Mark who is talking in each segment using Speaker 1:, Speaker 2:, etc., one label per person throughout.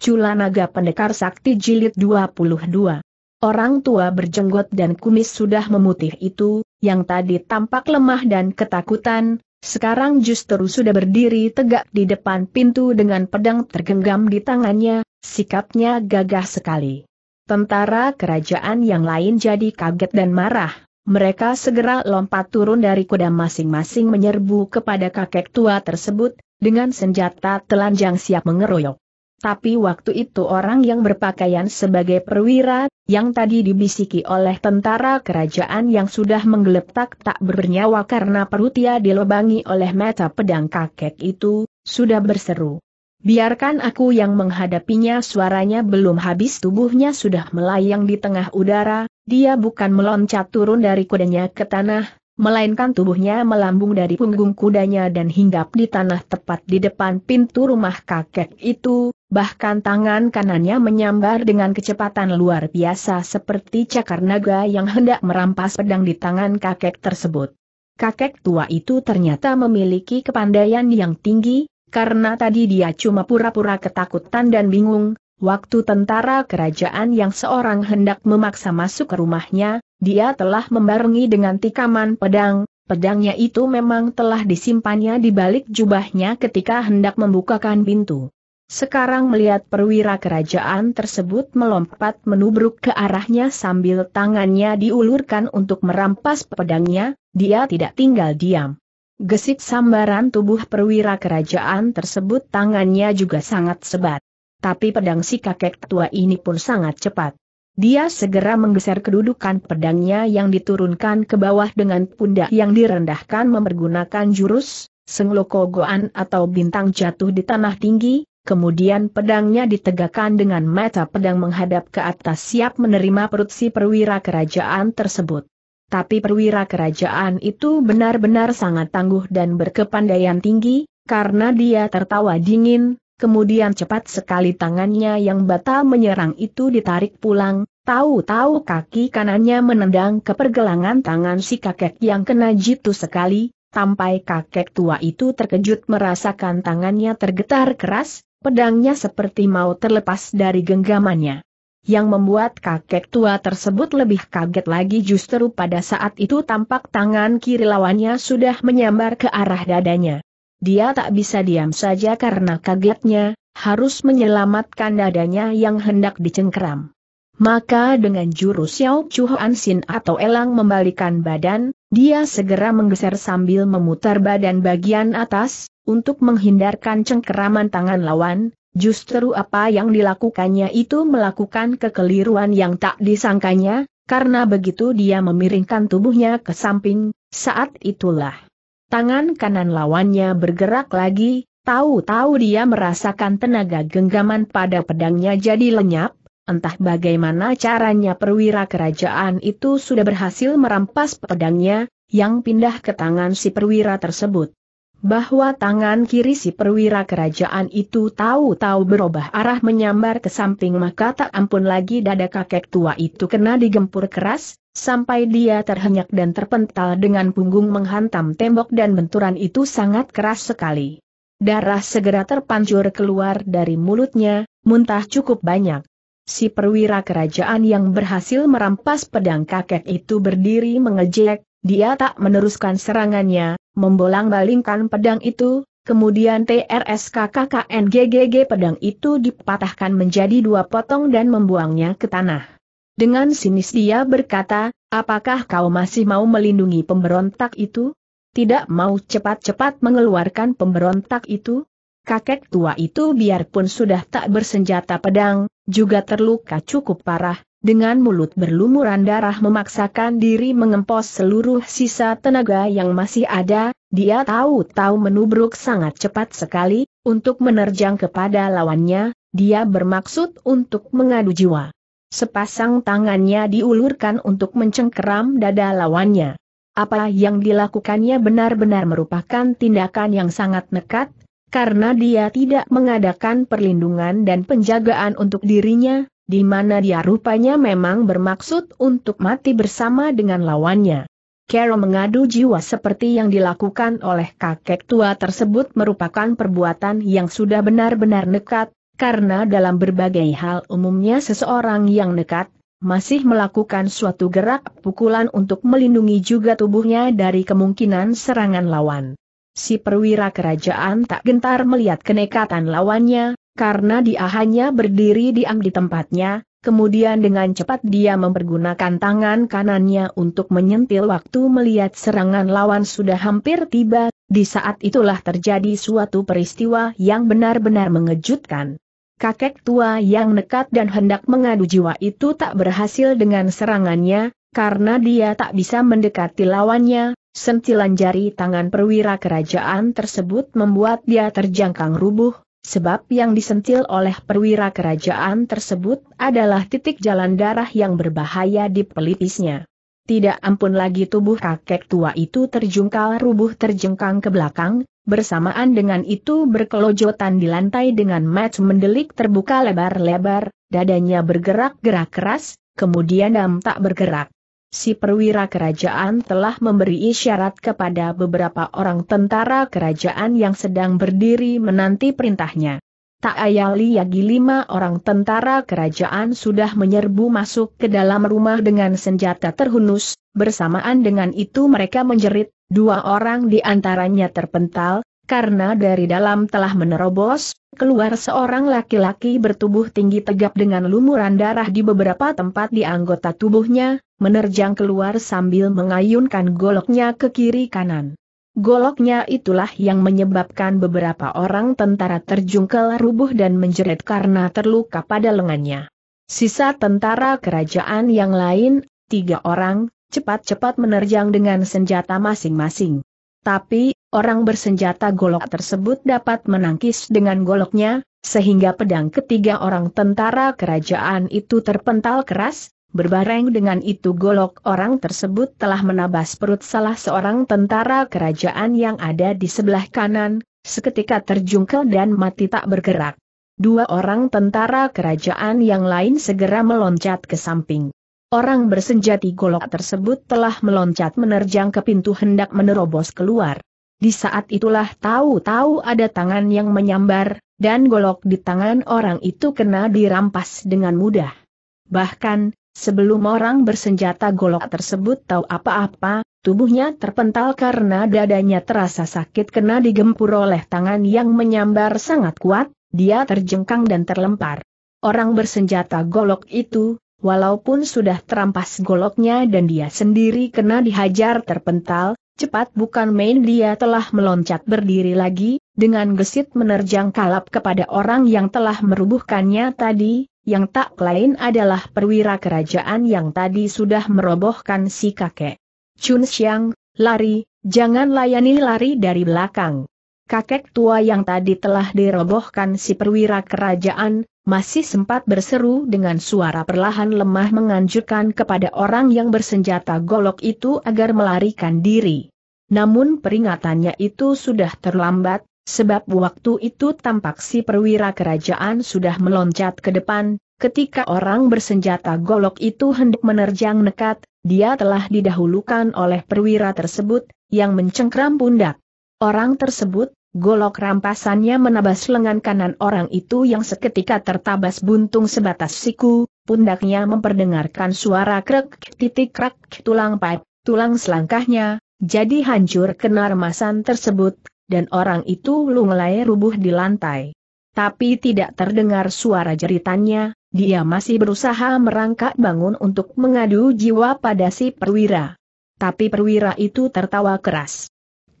Speaker 1: Cula Naga Pendekar Sakti Jilid 22. Orang tua berjenggot dan kumis sudah memutih itu, yang tadi tampak lemah dan ketakutan, sekarang justru sudah berdiri tegak di depan pintu dengan pedang tergenggam di tangannya, sikapnya gagah sekali. Tentara kerajaan yang lain jadi kaget dan marah. Mereka segera lompat turun dari kuda masing-masing menyerbu kepada kakek tua tersebut, dengan senjata telanjang siap mengeroyok. Tapi waktu itu orang yang berpakaian sebagai perwira, yang tadi dibisiki oleh tentara kerajaan yang sudah menggeletak tak bernyawa karena perutnya dilobangi oleh mata pedang kakek itu, sudah berseru. Biarkan aku yang menghadapinya suaranya belum habis tubuhnya sudah melayang di tengah udara, dia bukan meloncat turun dari kudanya ke tanah, melainkan tubuhnya melambung dari punggung kudanya dan hinggap di tanah tepat di depan pintu rumah kakek itu, bahkan tangan kanannya menyambar dengan kecepatan luar biasa seperti cakar naga yang hendak merampas pedang di tangan kakek tersebut. Kakek tua itu ternyata memiliki kepandaian yang tinggi, karena tadi dia cuma pura-pura ketakutan dan bingung, waktu tentara kerajaan yang seorang hendak memaksa masuk ke rumahnya, dia telah membarengi dengan tikaman pedang, pedangnya itu memang telah disimpannya di balik jubahnya ketika hendak membukakan pintu. Sekarang melihat perwira kerajaan tersebut melompat menubruk ke arahnya sambil tangannya diulurkan untuk merampas pedangnya, dia tidak tinggal diam. Gesit sambaran tubuh perwira kerajaan tersebut tangannya juga sangat sebat. Tapi pedang si kakek tua ini pun sangat cepat. Dia segera menggeser kedudukan pedangnya yang diturunkan ke bawah dengan pundak yang direndahkan mempergunakan jurus, senglokogoan atau bintang jatuh di tanah tinggi, kemudian pedangnya ditegakkan dengan mata pedang menghadap ke atas siap menerima perut si perwira kerajaan tersebut. Tapi perwira kerajaan itu benar-benar sangat tangguh dan berkepandaian tinggi, karena dia tertawa dingin, kemudian cepat sekali tangannya yang batal menyerang itu ditarik pulang, tahu-tahu kaki kanannya menendang ke pergelangan tangan si kakek yang kena jitu sekali, sampai kakek tua itu terkejut merasakan tangannya tergetar keras, pedangnya seperti mau terlepas dari genggamannya. Yang membuat kakek tua tersebut lebih kaget lagi justru pada saat itu tampak tangan kiri lawannya sudah menyambar ke arah dadanya. Dia tak bisa diam saja karena kagetnya, harus menyelamatkan dadanya yang hendak dicengkram. Maka dengan jurus Xiao Chu Hoan atau elang membalikan badan, dia segera menggeser sambil memutar badan bagian atas, untuk menghindarkan cengkeraman tangan lawan, justru apa yang dilakukannya itu melakukan kekeliruan yang tak disangkanya, karena begitu dia memiringkan tubuhnya ke samping, saat itulah Tangan kanan lawannya bergerak lagi, tahu-tahu dia merasakan tenaga genggaman pada pedangnya jadi lenyap, entah bagaimana caranya perwira kerajaan itu sudah berhasil merampas pedangnya, yang pindah ke tangan si perwira tersebut. Bahwa tangan kiri si perwira kerajaan itu tahu-tahu berubah arah menyambar ke samping maka tak ampun lagi dada kakek tua itu kena digempur keras, Sampai dia terhenyak dan terpental dengan punggung menghantam tembok dan benturan itu sangat keras sekali. Darah segera terpancur keluar dari mulutnya, muntah cukup banyak. Si perwira kerajaan yang berhasil merampas pedang kakek itu berdiri mengejek, dia tak meneruskan serangannya, membolang-balingkan pedang itu, kemudian TRSKKKNGGG pedang itu dipatahkan menjadi dua potong dan membuangnya ke tanah. Dengan sinis dia berkata, apakah kau masih mau melindungi pemberontak itu? Tidak mau cepat-cepat mengeluarkan pemberontak itu? Kakek tua itu biarpun sudah tak bersenjata pedang, juga terluka cukup parah, dengan mulut berlumuran darah memaksakan diri mengempos seluruh sisa tenaga yang masih ada, dia tahu-tahu menubruk sangat cepat sekali, untuk menerjang kepada lawannya, dia bermaksud untuk mengadu jiwa. Sepasang tangannya diulurkan untuk mencengkeram dada lawannya. Apa yang dilakukannya benar-benar merupakan tindakan yang sangat nekat, karena dia tidak mengadakan perlindungan dan penjagaan untuk dirinya, di mana dia rupanya memang bermaksud untuk mati bersama dengan lawannya. Carol mengadu jiwa seperti yang dilakukan oleh kakek tua tersebut merupakan perbuatan yang sudah benar-benar nekat, karena dalam berbagai hal umumnya seseorang yang nekat, masih melakukan suatu gerak pukulan untuk melindungi juga tubuhnya dari kemungkinan serangan lawan. Si perwira kerajaan tak gentar melihat kenekatan lawannya, karena dia hanya berdiri diam di tempatnya, Kemudian dengan cepat dia mempergunakan tangan kanannya untuk menyentil waktu melihat serangan lawan sudah hampir tiba, di saat itulah terjadi suatu peristiwa yang benar-benar mengejutkan. Kakek tua yang nekat dan hendak mengadu jiwa itu tak berhasil dengan serangannya, karena dia tak bisa mendekati lawannya, sentilan jari tangan perwira kerajaan tersebut membuat dia terjangkang rubuh, sebab yang disentil oleh perwira kerajaan tersebut adalah titik jalan darah yang berbahaya di pelipisnya. Tidak ampun lagi tubuh kakek tua itu terjungkal rubuh terjengkang ke belakang, bersamaan dengan itu berkelojotan di lantai dengan match mendelik terbuka lebar-lebar, dadanya bergerak-gerak keras, kemudian dam tak bergerak. Si perwira kerajaan telah memberi isyarat kepada beberapa orang tentara kerajaan yang sedang berdiri menanti perintahnya. Tak ayali lagi lima orang tentara kerajaan sudah menyerbu masuk ke dalam rumah dengan senjata terhunus, bersamaan dengan itu mereka menjerit, dua orang di antaranya terpental, karena dari dalam telah menerobos, keluar seorang laki-laki bertubuh tinggi tegap dengan lumuran darah di beberapa tempat di anggota tubuhnya, menerjang keluar sambil mengayunkan goloknya ke kiri kanan. Goloknya itulah yang menyebabkan beberapa orang tentara terjungkel rubuh dan menjerit karena terluka pada lengannya. Sisa tentara kerajaan yang lain, tiga orang, cepat-cepat menerjang dengan senjata masing-masing. Tapi, orang bersenjata golok tersebut dapat menangkis dengan goloknya, sehingga pedang ketiga orang tentara kerajaan itu terpental keras, Berbareng dengan itu golok orang tersebut telah menabas perut salah seorang tentara kerajaan yang ada di sebelah kanan, seketika terjungkel dan mati tak bergerak. Dua orang tentara kerajaan yang lain segera meloncat ke samping. Orang bersenjati golok tersebut telah meloncat menerjang ke pintu hendak menerobos keluar. Di saat itulah tahu-tahu ada tangan yang menyambar, dan golok di tangan orang itu kena dirampas dengan mudah. Bahkan, Sebelum orang bersenjata golok tersebut tahu apa-apa, tubuhnya terpental karena dadanya terasa sakit kena digempur oleh tangan yang menyambar sangat kuat, dia terjengkang dan terlempar. Orang bersenjata golok itu, walaupun sudah terampas goloknya dan dia sendiri kena dihajar terpental, cepat bukan main dia telah meloncat berdiri lagi, dengan gesit menerjang kalap kepada orang yang telah merubuhkannya tadi, yang tak lain adalah perwira kerajaan yang tadi sudah merobohkan si kakek. Chun Xiang, lari, jangan layani lari dari belakang. Kakek tua yang tadi telah dirobohkan si perwira kerajaan, masih sempat berseru dengan suara perlahan lemah menganjurkan kepada orang yang bersenjata golok itu agar melarikan diri. Namun peringatannya itu sudah terlambat, Sebab waktu itu tampak si perwira kerajaan sudah meloncat ke depan, ketika orang bersenjata golok itu hendak menerjang nekat, dia telah didahulukan oleh perwira tersebut, yang mencengkram pundak. Orang tersebut, golok rampasannya menabas lengan kanan orang itu yang seketika tertabas buntung sebatas siku, pundaknya memperdengarkan suara krek titik krek tulang pipe, tulang selangkahnya, jadi hancur kenar masan tersebut, dan orang itu lunglai rubuh di lantai. Tapi tidak terdengar suara jeritannya, dia masih berusaha merangkak bangun untuk mengadu jiwa pada si perwira. Tapi perwira itu tertawa keras.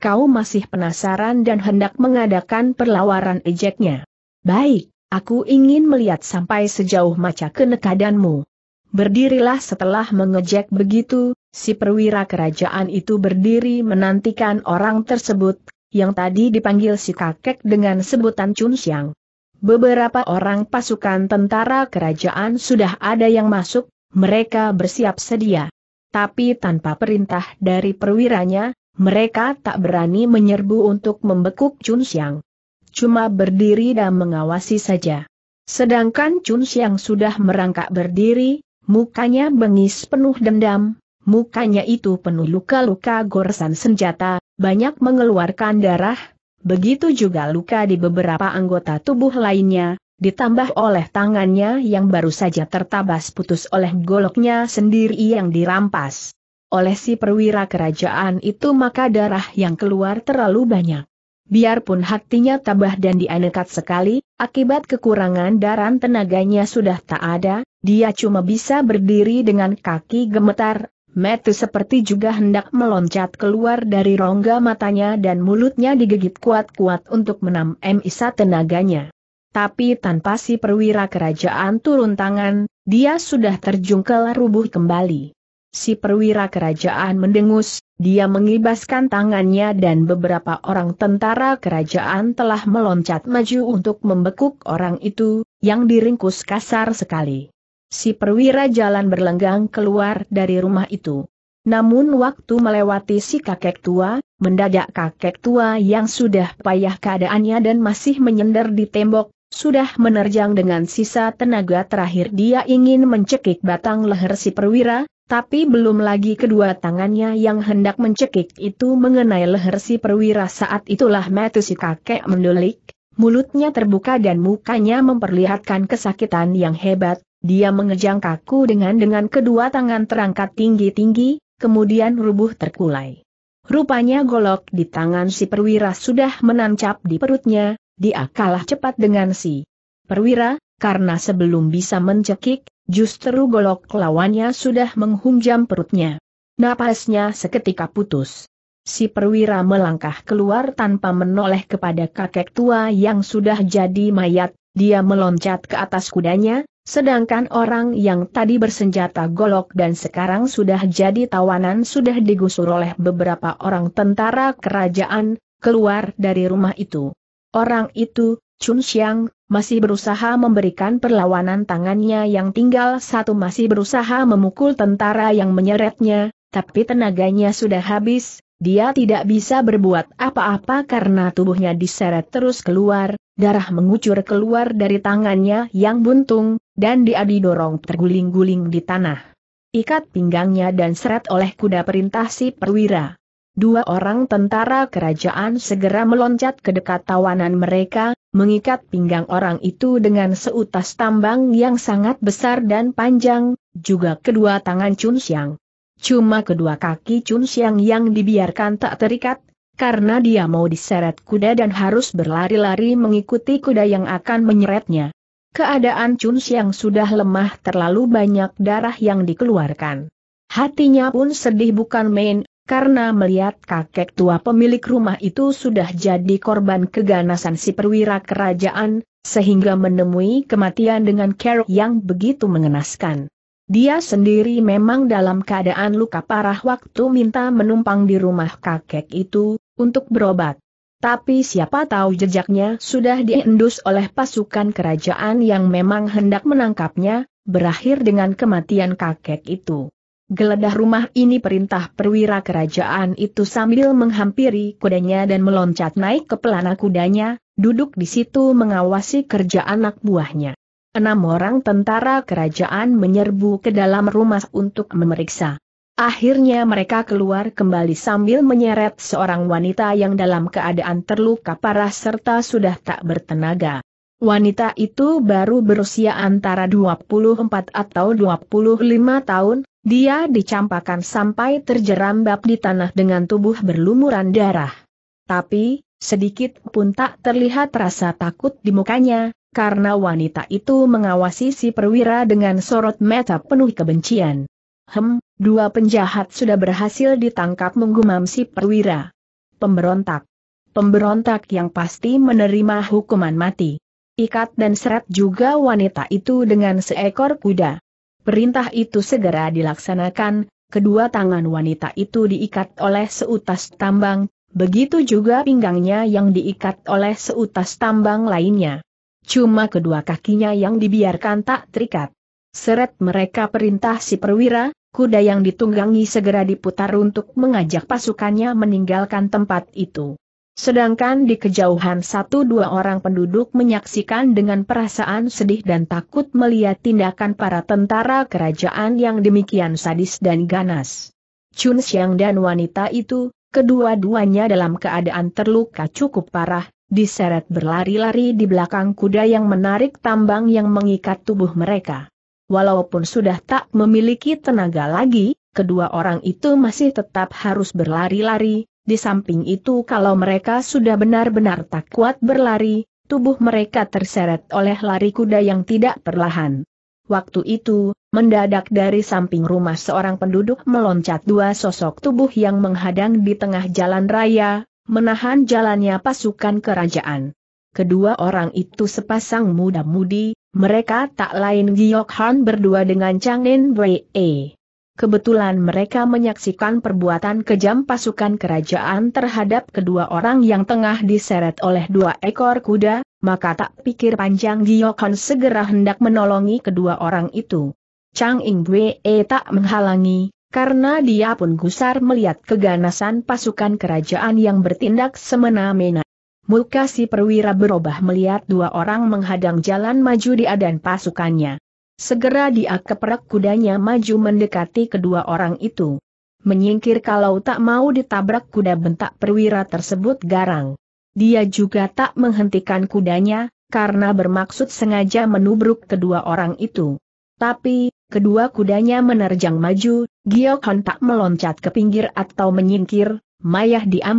Speaker 1: Kau masih penasaran dan hendak mengadakan perlawanan ejeknya. Baik, aku ingin melihat sampai sejauh maca kenekadanmu. Berdirilah setelah mengejek begitu, si perwira kerajaan itu berdiri menantikan orang tersebut, yang tadi dipanggil si kakek dengan sebutan Chun Xiang. Beberapa orang pasukan tentara kerajaan sudah ada yang masuk, mereka bersiap sedia. Tapi tanpa perintah dari perwiranya, mereka tak berani menyerbu untuk membekuk Chun Xiang. Cuma berdiri dan mengawasi saja. Sedangkan Chun Xiang sudah merangkak berdiri, mukanya bengis penuh dendam, mukanya itu penuh luka-luka goresan senjata, banyak mengeluarkan darah, begitu juga luka di beberapa anggota tubuh lainnya, ditambah oleh tangannya yang baru saja tertabas putus oleh goloknya sendiri yang dirampas. Oleh si perwira kerajaan itu maka darah yang keluar terlalu banyak. Biarpun hatinya tabah dan dianekat sekali, akibat kekurangan darah tenaganya sudah tak ada, dia cuma bisa berdiri dengan kaki gemetar, Metu seperti juga hendak meloncat keluar dari rongga matanya dan mulutnya digigit kuat-kuat untuk menam-em isa tenaganya. Tapi tanpa si perwira kerajaan turun tangan, dia sudah terjungkel rubuh kembali. Si perwira kerajaan mendengus, dia mengibaskan tangannya dan beberapa orang tentara kerajaan telah meloncat maju untuk membekuk orang itu, yang diringkus kasar sekali si perwira jalan berlenggang keluar dari rumah itu. Namun waktu melewati si kakek tua, mendadak kakek tua yang sudah payah keadaannya dan masih menyender di tembok, sudah menerjang dengan sisa tenaga terakhir dia ingin mencekik batang leher si perwira, tapi belum lagi kedua tangannya yang hendak mencekik itu mengenai leher si perwira saat itulah metu si kakek mendulik, mulutnya terbuka dan mukanya memperlihatkan kesakitan yang hebat, dia mengejang kaku dengan dengan kedua tangan terangkat tinggi-tinggi, kemudian rubuh terkulai. Rupanya golok di tangan si perwira sudah menancap di perutnya, dia kalah cepat dengan si perwira, karena sebelum bisa mencekik, justru golok lawannya sudah menghunjam perutnya. Napasnya seketika putus. Si perwira melangkah keluar tanpa menoleh kepada kakek tua yang sudah jadi mayat, dia meloncat ke atas kudanya, Sedangkan orang yang tadi bersenjata golok dan sekarang sudah jadi tawanan sudah digusur oleh beberapa orang tentara kerajaan, keluar dari rumah itu. Orang itu, Chun Xiang, masih berusaha memberikan perlawanan tangannya yang tinggal satu masih berusaha memukul tentara yang menyeretnya, tapi tenaganya sudah habis, dia tidak bisa berbuat apa-apa karena tubuhnya diseret terus keluar, darah mengucur keluar dari tangannya yang buntung, dan dia didorong terguling-guling di tanah. Ikat pinggangnya dan seret oleh kuda perintah si perwira. Dua orang tentara kerajaan segera meloncat ke dekat tawanan mereka, mengikat pinggang orang itu dengan seutas tambang yang sangat besar dan panjang, juga kedua tangan Chun Xiang. Cuma kedua kaki Chun Xiang yang dibiarkan tak terikat, karena dia mau diseret kuda dan harus berlari-lari mengikuti kuda yang akan menyeretnya. Keadaan Chun Xiang sudah lemah terlalu banyak darah yang dikeluarkan. Hatinya pun sedih bukan main, karena melihat kakek tua pemilik rumah itu sudah jadi korban keganasan si perwira kerajaan, sehingga menemui kematian dengan kerok yang begitu mengenaskan. Dia sendiri memang dalam keadaan luka parah waktu minta menumpang di rumah kakek itu, untuk berobat. Tapi siapa tahu jejaknya sudah diendus oleh pasukan kerajaan yang memang hendak menangkapnya, berakhir dengan kematian kakek itu. Geledah rumah ini perintah perwira kerajaan itu sambil menghampiri kudanya dan meloncat naik ke pelana kudanya, duduk di situ mengawasi kerja anak buahnya. Enam orang tentara kerajaan menyerbu ke dalam rumah untuk memeriksa. Akhirnya mereka keluar kembali sambil menyeret seorang wanita yang dalam keadaan terluka parah serta sudah tak bertenaga. Wanita itu baru berusia antara 24 atau 25 tahun, dia dicampakan sampai terjerambab di tanah dengan tubuh berlumuran darah. Tapi, sedikit pun tak terlihat rasa takut di mukanya, karena wanita itu mengawasi si perwira dengan sorot mata penuh kebencian. Hem, dua penjahat sudah berhasil ditangkap menggumam si perwira. Pemberontak. Pemberontak yang pasti menerima hukuman mati. Ikat dan seret juga wanita itu dengan seekor kuda. Perintah itu segera dilaksanakan, kedua tangan wanita itu diikat oleh seutas tambang, begitu juga pinggangnya yang diikat oleh seutas tambang lainnya. Cuma kedua kakinya yang dibiarkan tak terikat. Seret mereka perintah si perwira, kuda yang ditunggangi segera diputar untuk mengajak pasukannya meninggalkan tempat itu. Sedangkan di kejauhan satu dua orang penduduk menyaksikan dengan perasaan sedih dan takut melihat tindakan para tentara kerajaan yang demikian sadis dan ganas. Chun Xiang dan wanita itu, kedua-duanya dalam keadaan terluka cukup parah, diseret berlari-lari di belakang kuda yang menarik tambang yang mengikat tubuh mereka. Walaupun sudah tak memiliki tenaga lagi, kedua orang itu masih tetap harus berlari-lari, di samping itu kalau mereka sudah benar-benar tak kuat berlari, tubuh mereka terseret oleh lari kuda yang tidak perlahan. Waktu itu, mendadak dari samping rumah seorang penduduk meloncat dua sosok tubuh yang menghadang di tengah jalan raya, menahan jalannya pasukan kerajaan. Kedua orang itu sepasang muda-mudi, mereka tak lain Giok Han berdua dengan Chang Nen Wei. E. Kebetulan mereka menyaksikan perbuatan kejam pasukan kerajaan terhadap kedua orang yang tengah diseret oleh dua ekor kuda, maka tak pikir panjang Giok Han segera hendak menolongi kedua orang itu. Chang Ing Wei tak menghalangi, karena dia pun gusar melihat keganasan pasukan kerajaan yang bertindak semena-mena. Muka si perwira berubah melihat dua orang menghadang jalan maju di dan pasukannya. Segera dia keperak kudanya maju mendekati kedua orang itu. Menyingkir kalau tak mau ditabrak kuda bentak perwira tersebut garang. Dia juga tak menghentikan kudanya, karena bermaksud sengaja menubruk kedua orang itu. Tapi, kedua kudanya menerjang maju, Giokon tak meloncat ke pinggir atau menyingkir, Mayah dia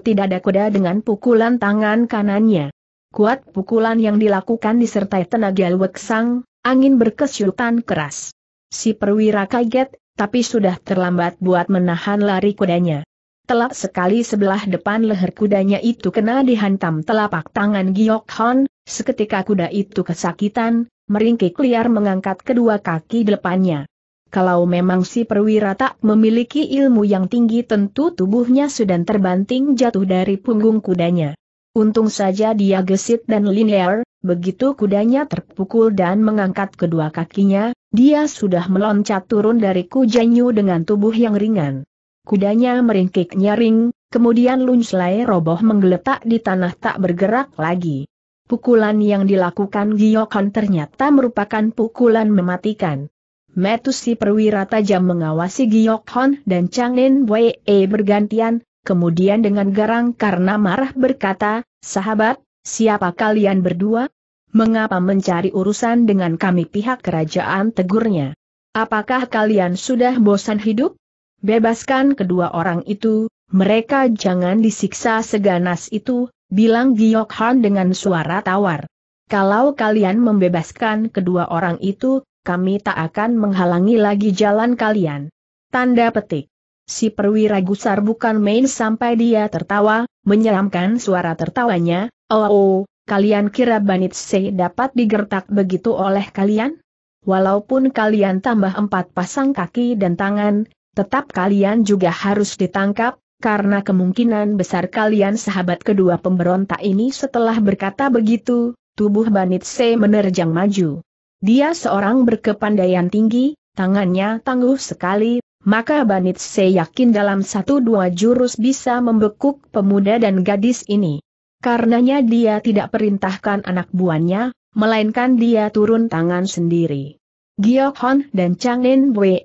Speaker 1: tidak dada kuda dengan pukulan tangan kanannya. Kuat pukulan yang dilakukan disertai tenaga weksang, angin berkesyutan keras. Si perwira kaget, tapi sudah terlambat buat menahan lari kudanya. Telak sekali sebelah depan leher kudanya itu kena dihantam telapak tangan Giok Hon, seketika kuda itu kesakitan, meringkik liar mengangkat kedua kaki depannya. Kalau memang si perwira tak memiliki ilmu yang tinggi tentu tubuhnya sudah terbanting jatuh dari punggung kudanya. Untung saja dia gesit dan linear, begitu kudanya terpukul dan mengangkat kedua kakinya, dia sudah meloncat turun dari kujanyu dengan tubuh yang ringan. Kudanya meringkik nyaring, kemudian lunslai roboh menggeletak di tanah tak bergerak lagi. Pukulan yang dilakukan Giyokon ternyata merupakan pukulan mematikan. Metus si perwira tajam mengawasi Giok Hon dan Chang Nen Wei e bergantian, kemudian dengan garang karena marah berkata, Sahabat, siapa kalian berdua? Mengapa mencari urusan dengan kami pihak kerajaan tegurnya? Apakah kalian sudah bosan hidup? Bebaskan kedua orang itu, mereka jangan disiksa seganas itu, bilang Giok Hon dengan suara tawar. Kalau kalian membebaskan kedua orang itu, kami tak akan menghalangi lagi jalan kalian. Tanda petik. Si perwira gusar bukan main sampai dia tertawa, menyeramkan suara tertawanya, oh, oh kalian kira Banit Se dapat digertak begitu oleh kalian? Walaupun kalian tambah empat pasang kaki dan tangan, tetap kalian juga harus ditangkap, karena kemungkinan besar kalian sahabat kedua pemberontak ini setelah berkata begitu, tubuh Banit Se menerjang maju. Dia seorang berkepandaian tinggi, tangannya tangguh sekali, maka Banit Se yakin dalam satu dua jurus bisa membekuk pemuda dan gadis ini. Karenanya dia tidak perintahkan anak buahnya, melainkan dia turun tangan sendiri. Giok Hon dan Chang Nen Wee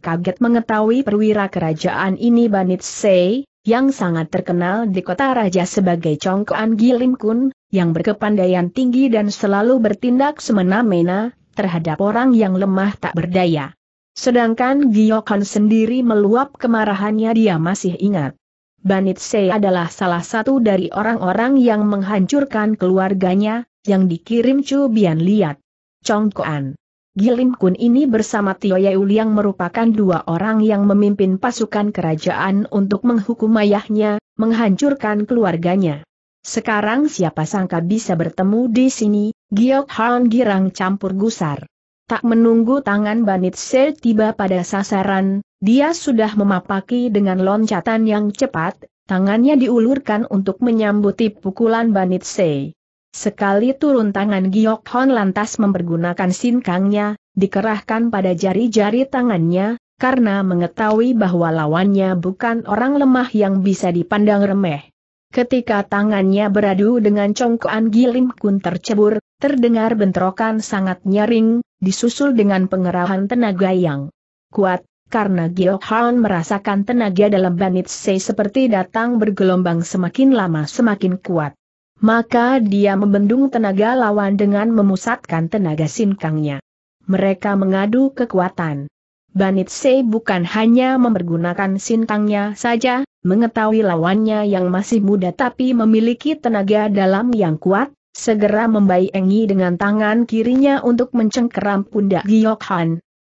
Speaker 1: kaget mengetahui perwira kerajaan ini Banit Se, yang sangat terkenal di kota raja sebagai Congkoan Gilim Kun, yang berkepandaian tinggi dan selalu bertindak semena-mena terhadap orang yang lemah tak berdaya. Sedangkan Giokon sendiri meluap kemarahannya dia masih ingat. Banit Se adalah salah satu dari orang-orang yang menghancurkan keluarganya, yang dikirim Chu Bian Liat. Congkoan. Gilim Kun ini bersama Tio Yeul yang merupakan dua orang yang memimpin pasukan kerajaan untuk menghukum ayahnya, menghancurkan keluarganya. Sekarang siapa sangka bisa bertemu di sini, Giok Han girang campur gusar. Tak menunggu tangan Banit Se tiba pada sasaran, dia sudah memapaki dengan loncatan yang cepat, tangannya diulurkan untuk menyambuti pukulan Banit Se. Sekali turun tangan Giok Hon lantas mempergunakan sinkangnya, dikerahkan pada jari-jari tangannya, karena mengetahui bahwa lawannya bukan orang lemah yang bisa dipandang remeh. Ketika tangannya beradu dengan congkoan Gilim Kun tercebur, terdengar bentrokan sangat nyaring, disusul dengan pengerahan tenaga yang kuat, karena Giok Hon merasakan tenaga dalam Banit Se seperti datang bergelombang semakin lama semakin kuat. Maka dia membendung tenaga lawan dengan memusatkan tenaga sinkangnya. Mereka mengadu kekuatan. Banit Se bukan hanya mempergunakan sinkangnya saja, mengetahui lawannya yang masih muda tapi memiliki tenaga dalam yang kuat, segera membayengi dengan tangan kirinya untuk mencengkeram pundak Giok Han.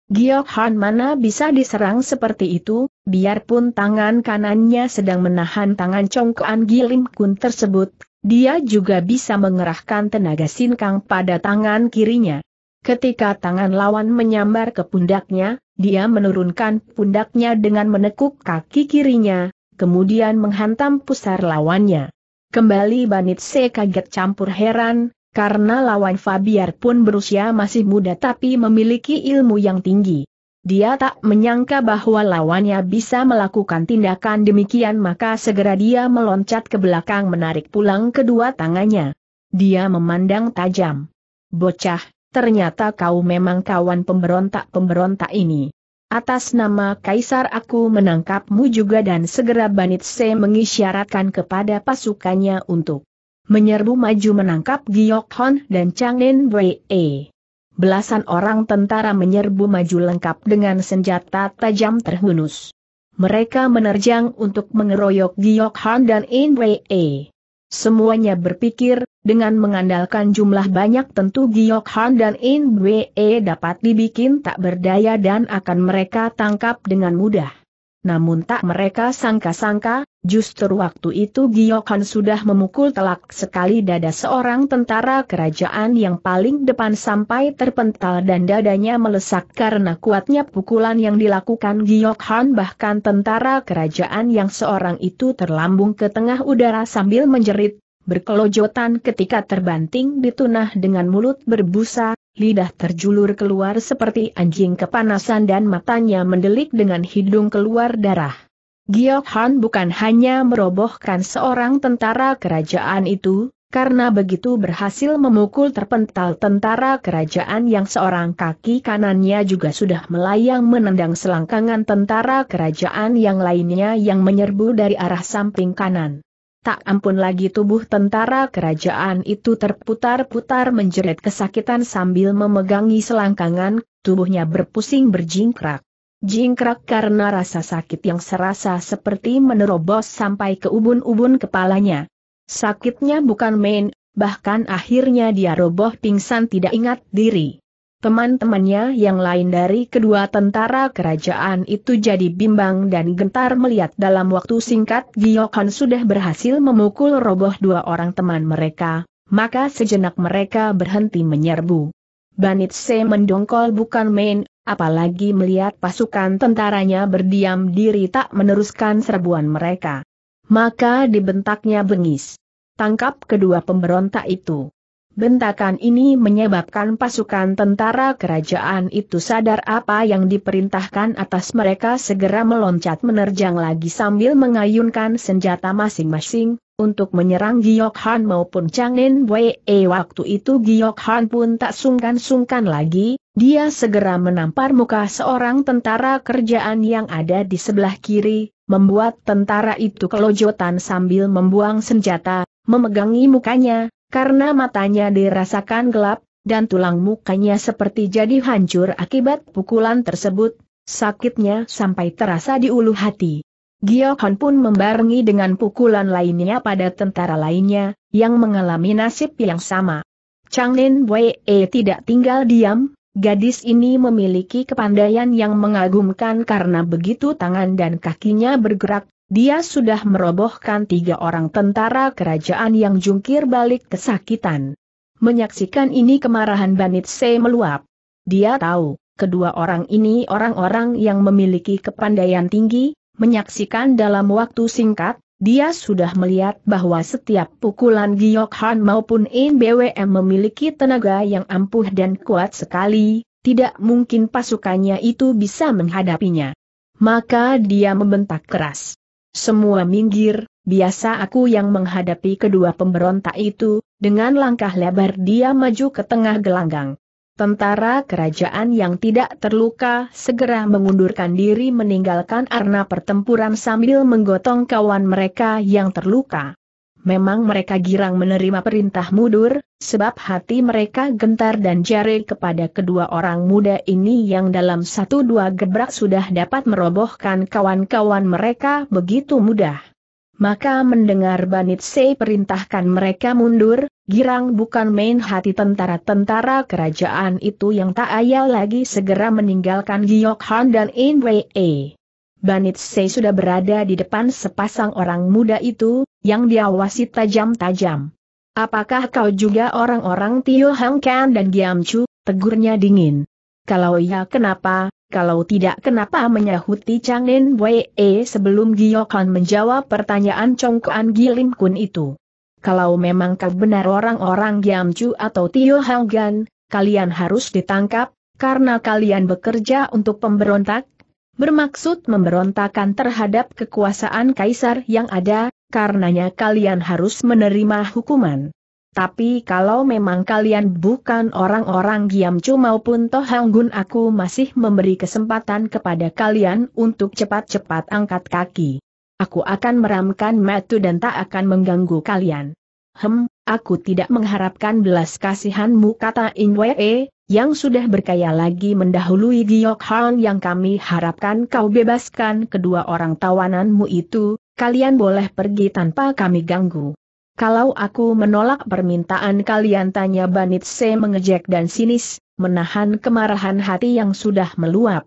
Speaker 1: Giok Han mana bisa diserang seperti itu, biarpun tangan kanannya sedang menahan tangan congkoan Gilim Kun tersebut, dia juga bisa mengerahkan tenaga sinkang pada tangan kirinya. Ketika tangan lawan menyambar ke pundaknya, dia menurunkan pundaknya dengan menekuk kaki kirinya, kemudian menghantam pusar lawannya. Kembali Banit Se kaget campur heran, karena lawan Fabiar pun berusia masih muda tapi memiliki ilmu yang tinggi. Dia tak menyangka bahwa lawannya bisa melakukan tindakan demikian maka segera dia meloncat ke belakang menarik pulang kedua tangannya. Dia memandang tajam. Bocah, ternyata kau memang kawan pemberontak-pemberontak ini. Atas nama Kaisar aku menangkapmu juga dan segera Banitse mengisyaratkan kepada pasukannya untuk menyerbu maju menangkap Giyok Hon dan Nen Wei belasan orang tentara menyerbu maju lengkap dengan senjata tajam terhunus. Mereka menerjang untuk mengeroyok Giok Han dan In Wei E. Semuanya berpikir, dengan mengandalkan jumlah banyak tentu Giok Han dan In Wei E dapat dibikin tak berdaya dan akan mereka tangkap dengan mudah. Namun tak mereka sangka-sangka, justru waktu itu Giokhan sudah memukul telak sekali dada seorang tentara kerajaan yang paling depan sampai terpental dan dadanya melesak karena kuatnya pukulan yang dilakukan Giokhan bahkan tentara kerajaan yang seorang itu terlambung ke tengah udara sambil menjerit, berkelojotan ketika terbanting ditunah dengan mulut berbusa, lidah terjulur keluar seperti anjing kepanasan dan matanya mendelik dengan hidung keluar darah. Giok Han bukan hanya merobohkan seorang tentara kerajaan itu, karena begitu berhasil memukul terpental tentara kerajaan yang seorang kaki kanannya juga sudah melayang menendang selangkangan tentara kerajaan yang lainnya yang menyerbu dari arah samping kanan. Tak ampun lagi tubuh tentara kerajaan itu terputar-putar menjerit kesakitan sambil memegangi selangkangan, tubuhnya berpusing berjingkrak. Jingkrak karena rasa sakit yang serasa seperti menerobos sampai ke ubun-ubun kepalanya. Sakitnya bukan main, bahkan akhirnya dia roboh pingsan tidak ingat diri. Teman-temannya yang lain dari kedua tentara kerajaan itu jadi bimbang dan gentar melihat dalam waktu singkat Giokon sudah berhasil memukul roboh dua orang teman mereka, maka sejenak mereka berhenti menyerbu. Banit Se mendongkol bukan main, apalagi melihat pasukan tentaranya berdiam diri tak meneruskan serbuan mereka. Maka dibentaknya bengis. Tangkap kedua pemberontak itu. Bentakan ini menyebabkan pasukan tentara kerajaan itu sadar apa yang diperintahkan atas mereka segera meloncat menerjang lagi sambil mengayunkan senjata masing-masing, untuk menyerang Giok Han maupun Nen Wei. Eh, waktu itu Giok Han pun tak sungkan-sungkan lagi, dia segera menampar muka seorang tentara kerajaan yang ada di sebelah kiri, membuat tentara itu kelojotan sambil membuang senjata, memegangi mukanya, karena matanya dirasakan gelap, dan tulang mukanya seperti jadi hancur akibat pukulan tersebut, sakitnya sampai terasa di ulu hati. Giokhan pun membarengi dengan pukulan lainnya pada tentara lainnya, yang mengalami nasib yang sama. Chang-nen Wei eh, tidak tinggal diam, Gadis ini memiliki kepandaian yang mengagumkan karena begitu tangan dan kakinya bergerak, dia sudah merobohkan tiga orang tentara kerajaan yang jungkir balik kesakitan. Menyaksikan ini kemarahan Banit Se meluap. Dia tahu, kedua orang ini orang-orang yang memiliki kepandaian tinggi, menyaksikan dalam waktu singkat, dia sudah melihat bahwa setiap pukulan Giok Han maupun NBWM memiliki tenaga yang ampuh dan kuat sekali, tidak mungkin pasukannya itu bisa menghadapinya. Maka dia membentak keras. Semua minggir, biasa aku yang menghadapi kedua pemberontak itu, dengan langkah lebar dia maju ke tengah gelanggang. Tentara kerajaan yang tidak terluka segera mengundurkan diri meninggalkan arena pertempuran sambil menggotong kawan mereka yang terluka memang mereka girang menerima perintah mundur, sebab hati mereka gentar dan jari kepada kedua orang muda ini yang dalam satu dua gebrak sudah dapat merobohkan kawan-kawan mereka begitu mudah. Maka mendengar Banitse perintahkan mereka mundur, girang bukan main hati tentara-tentara kerajaan itu yang tak ayal lagi segera meninggalkan Giyok Han dan In Wei E. Banitse sudah berada di depan sepasang orang muda itu, yang diawasi tajam-tajam. Apakah kau juga orang-orang Tio Hang Kan dan Giam Chu, tegurnya dingin. Kalau iya kenapa, kalau tidak kenapa menyahuti Nen Wei e sebelum Giokan menjawab pertanyaan Congkoan Gilim Kun itu. Kalau memang kau benar orang-orang Giam Chu atau Tio Hang Gan, kalian harus ditangkap, karena kalian bekerja untuk pemberontak, bermaksud memberontakan terhadap kekuasaan kaisar yang ada, karenanya kalian harus menerima hukuman. Tapi kalau memang kalian bukan orang-orang Giamcu maupun Tohanggun aku masih memberi kesempatan kepada kalian untuk cepat-cepat angkat kaki. Aku akan meramkan metu dan tak akan mengganggu kalian. Hem, aku tidak mengharapkan belas kasihanmu kata Inwee, yang sudah berkaya lagi mendahului Giyok Han yang kami harapkan kau bebaskan kedua orang tawananmu itu, kalian boleh pergi tanpa kami ganggu. Kalau aku menolak permintaan kalian tanya Banit se mengejek dan sinis, menahan kemarahan hati yang sudah meluap.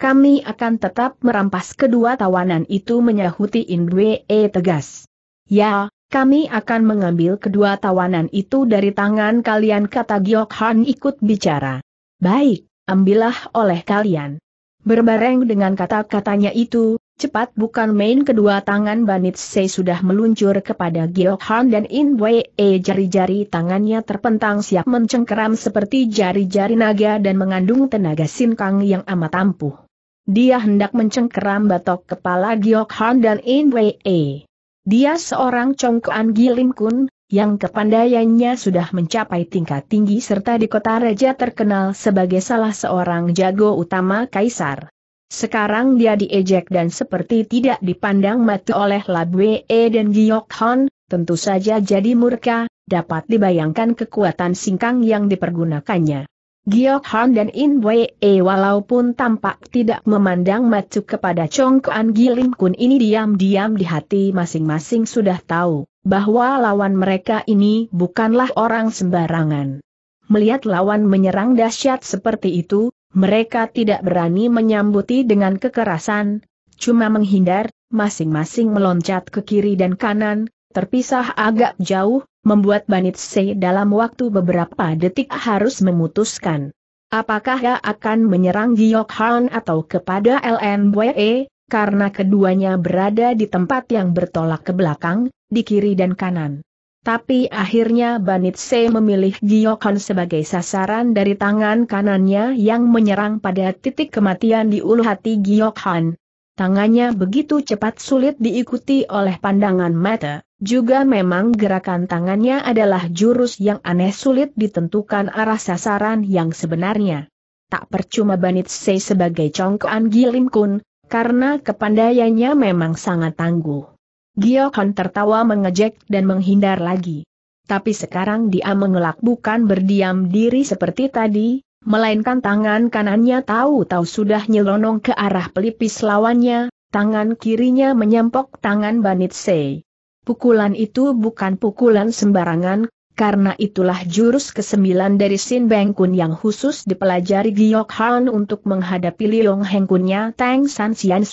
Speaker 1: Kami akan tetap merampas kedua tawanan itu menyahuti Indwe e tegas. Ya, kami akan mengambil kedua tawanan itu dari tangan kalian kata Giok Han ikut bicara. Baik, ambillah oleh kalian. Berbareng dengan kata-katanya itu, Cepat bukan main kedua tangan Banit Se sudah meluncur kepada Giok Han dan In Wei E jari-jari tangannya terpentang siap mencengkeram seperti jari-jari naga dan mengandung tenaga sin Kang yang amat ampuh. Dia hendak mencengkeram batok kepala Giok Han dan In Wei E. Dia seorang congkoan Gilim Kun, yang kepandaiannya sudah mencapai tingkat tinggi serta di kota raja terkenal sebagai salah seorang jago utama kaisar. Sekarang dia diejek dan seperti tidak dipandang mati oleh Labwe dan Giok Hon, tentu saja jadi murka, dapat dibayangkan kekuatan singkang yang dipergunakannya. Giok Hon dan In Wei eh, walaupun tampak tidak memandang mati kepada Kuan Gilim Kun ini diam-diam di hati masing-masing sudah tahu bahwa lawan mereka ini bukanlah orang sembarangan. Melihat lawan menyerang dahsyat seperti itu, mereka tidak berani menyambuti dengan kekerasan, cuma menghindar, masing-masing meloncat ke kiri dan kanan, terpisah agak jauh, membuat Se dalam waktu beberapa detik harus memutuskan. Apakah ia akan menyerang Giyok Han atau kepada LNBE, karena keduanya berada di tempat yang bertolak ke belakang, di kiri dan kanan. Tapi akhirnya Banitse memilih Giyokon sebagai sasaran dari tangan kanannya yang menyerang pada titik kematian di ulu hati Giyokon. Tangannya begitu cepat sulit diikuti oleh pandangan mata, juga memang gerakan tangannya adalah jurus yang aneh sulit ditentukan arah sasaran yang sebenarnya. Tak percuma Banitse sebagai congkoan Gilim Kun, karena kepandaiannya memang sangat tangguh. Giokon tertawa mengejek dan menghindar lagi. Tapi sekarang dia mengelak bukan berdiam diri seperti tadi, melainkan tangan kanannya tahu-tahu sudah nyelonong ke arah pelipis lawannya, tangan kirinya menyempok tangan Se. Pukulan itu bukan pukulan sembarangan, karena itulah jurus kesembilan dari Sin Beng Kun yang khusus dipelajari Giok Han untuk menghadapi Liong Heng Kunnya Tang San Xian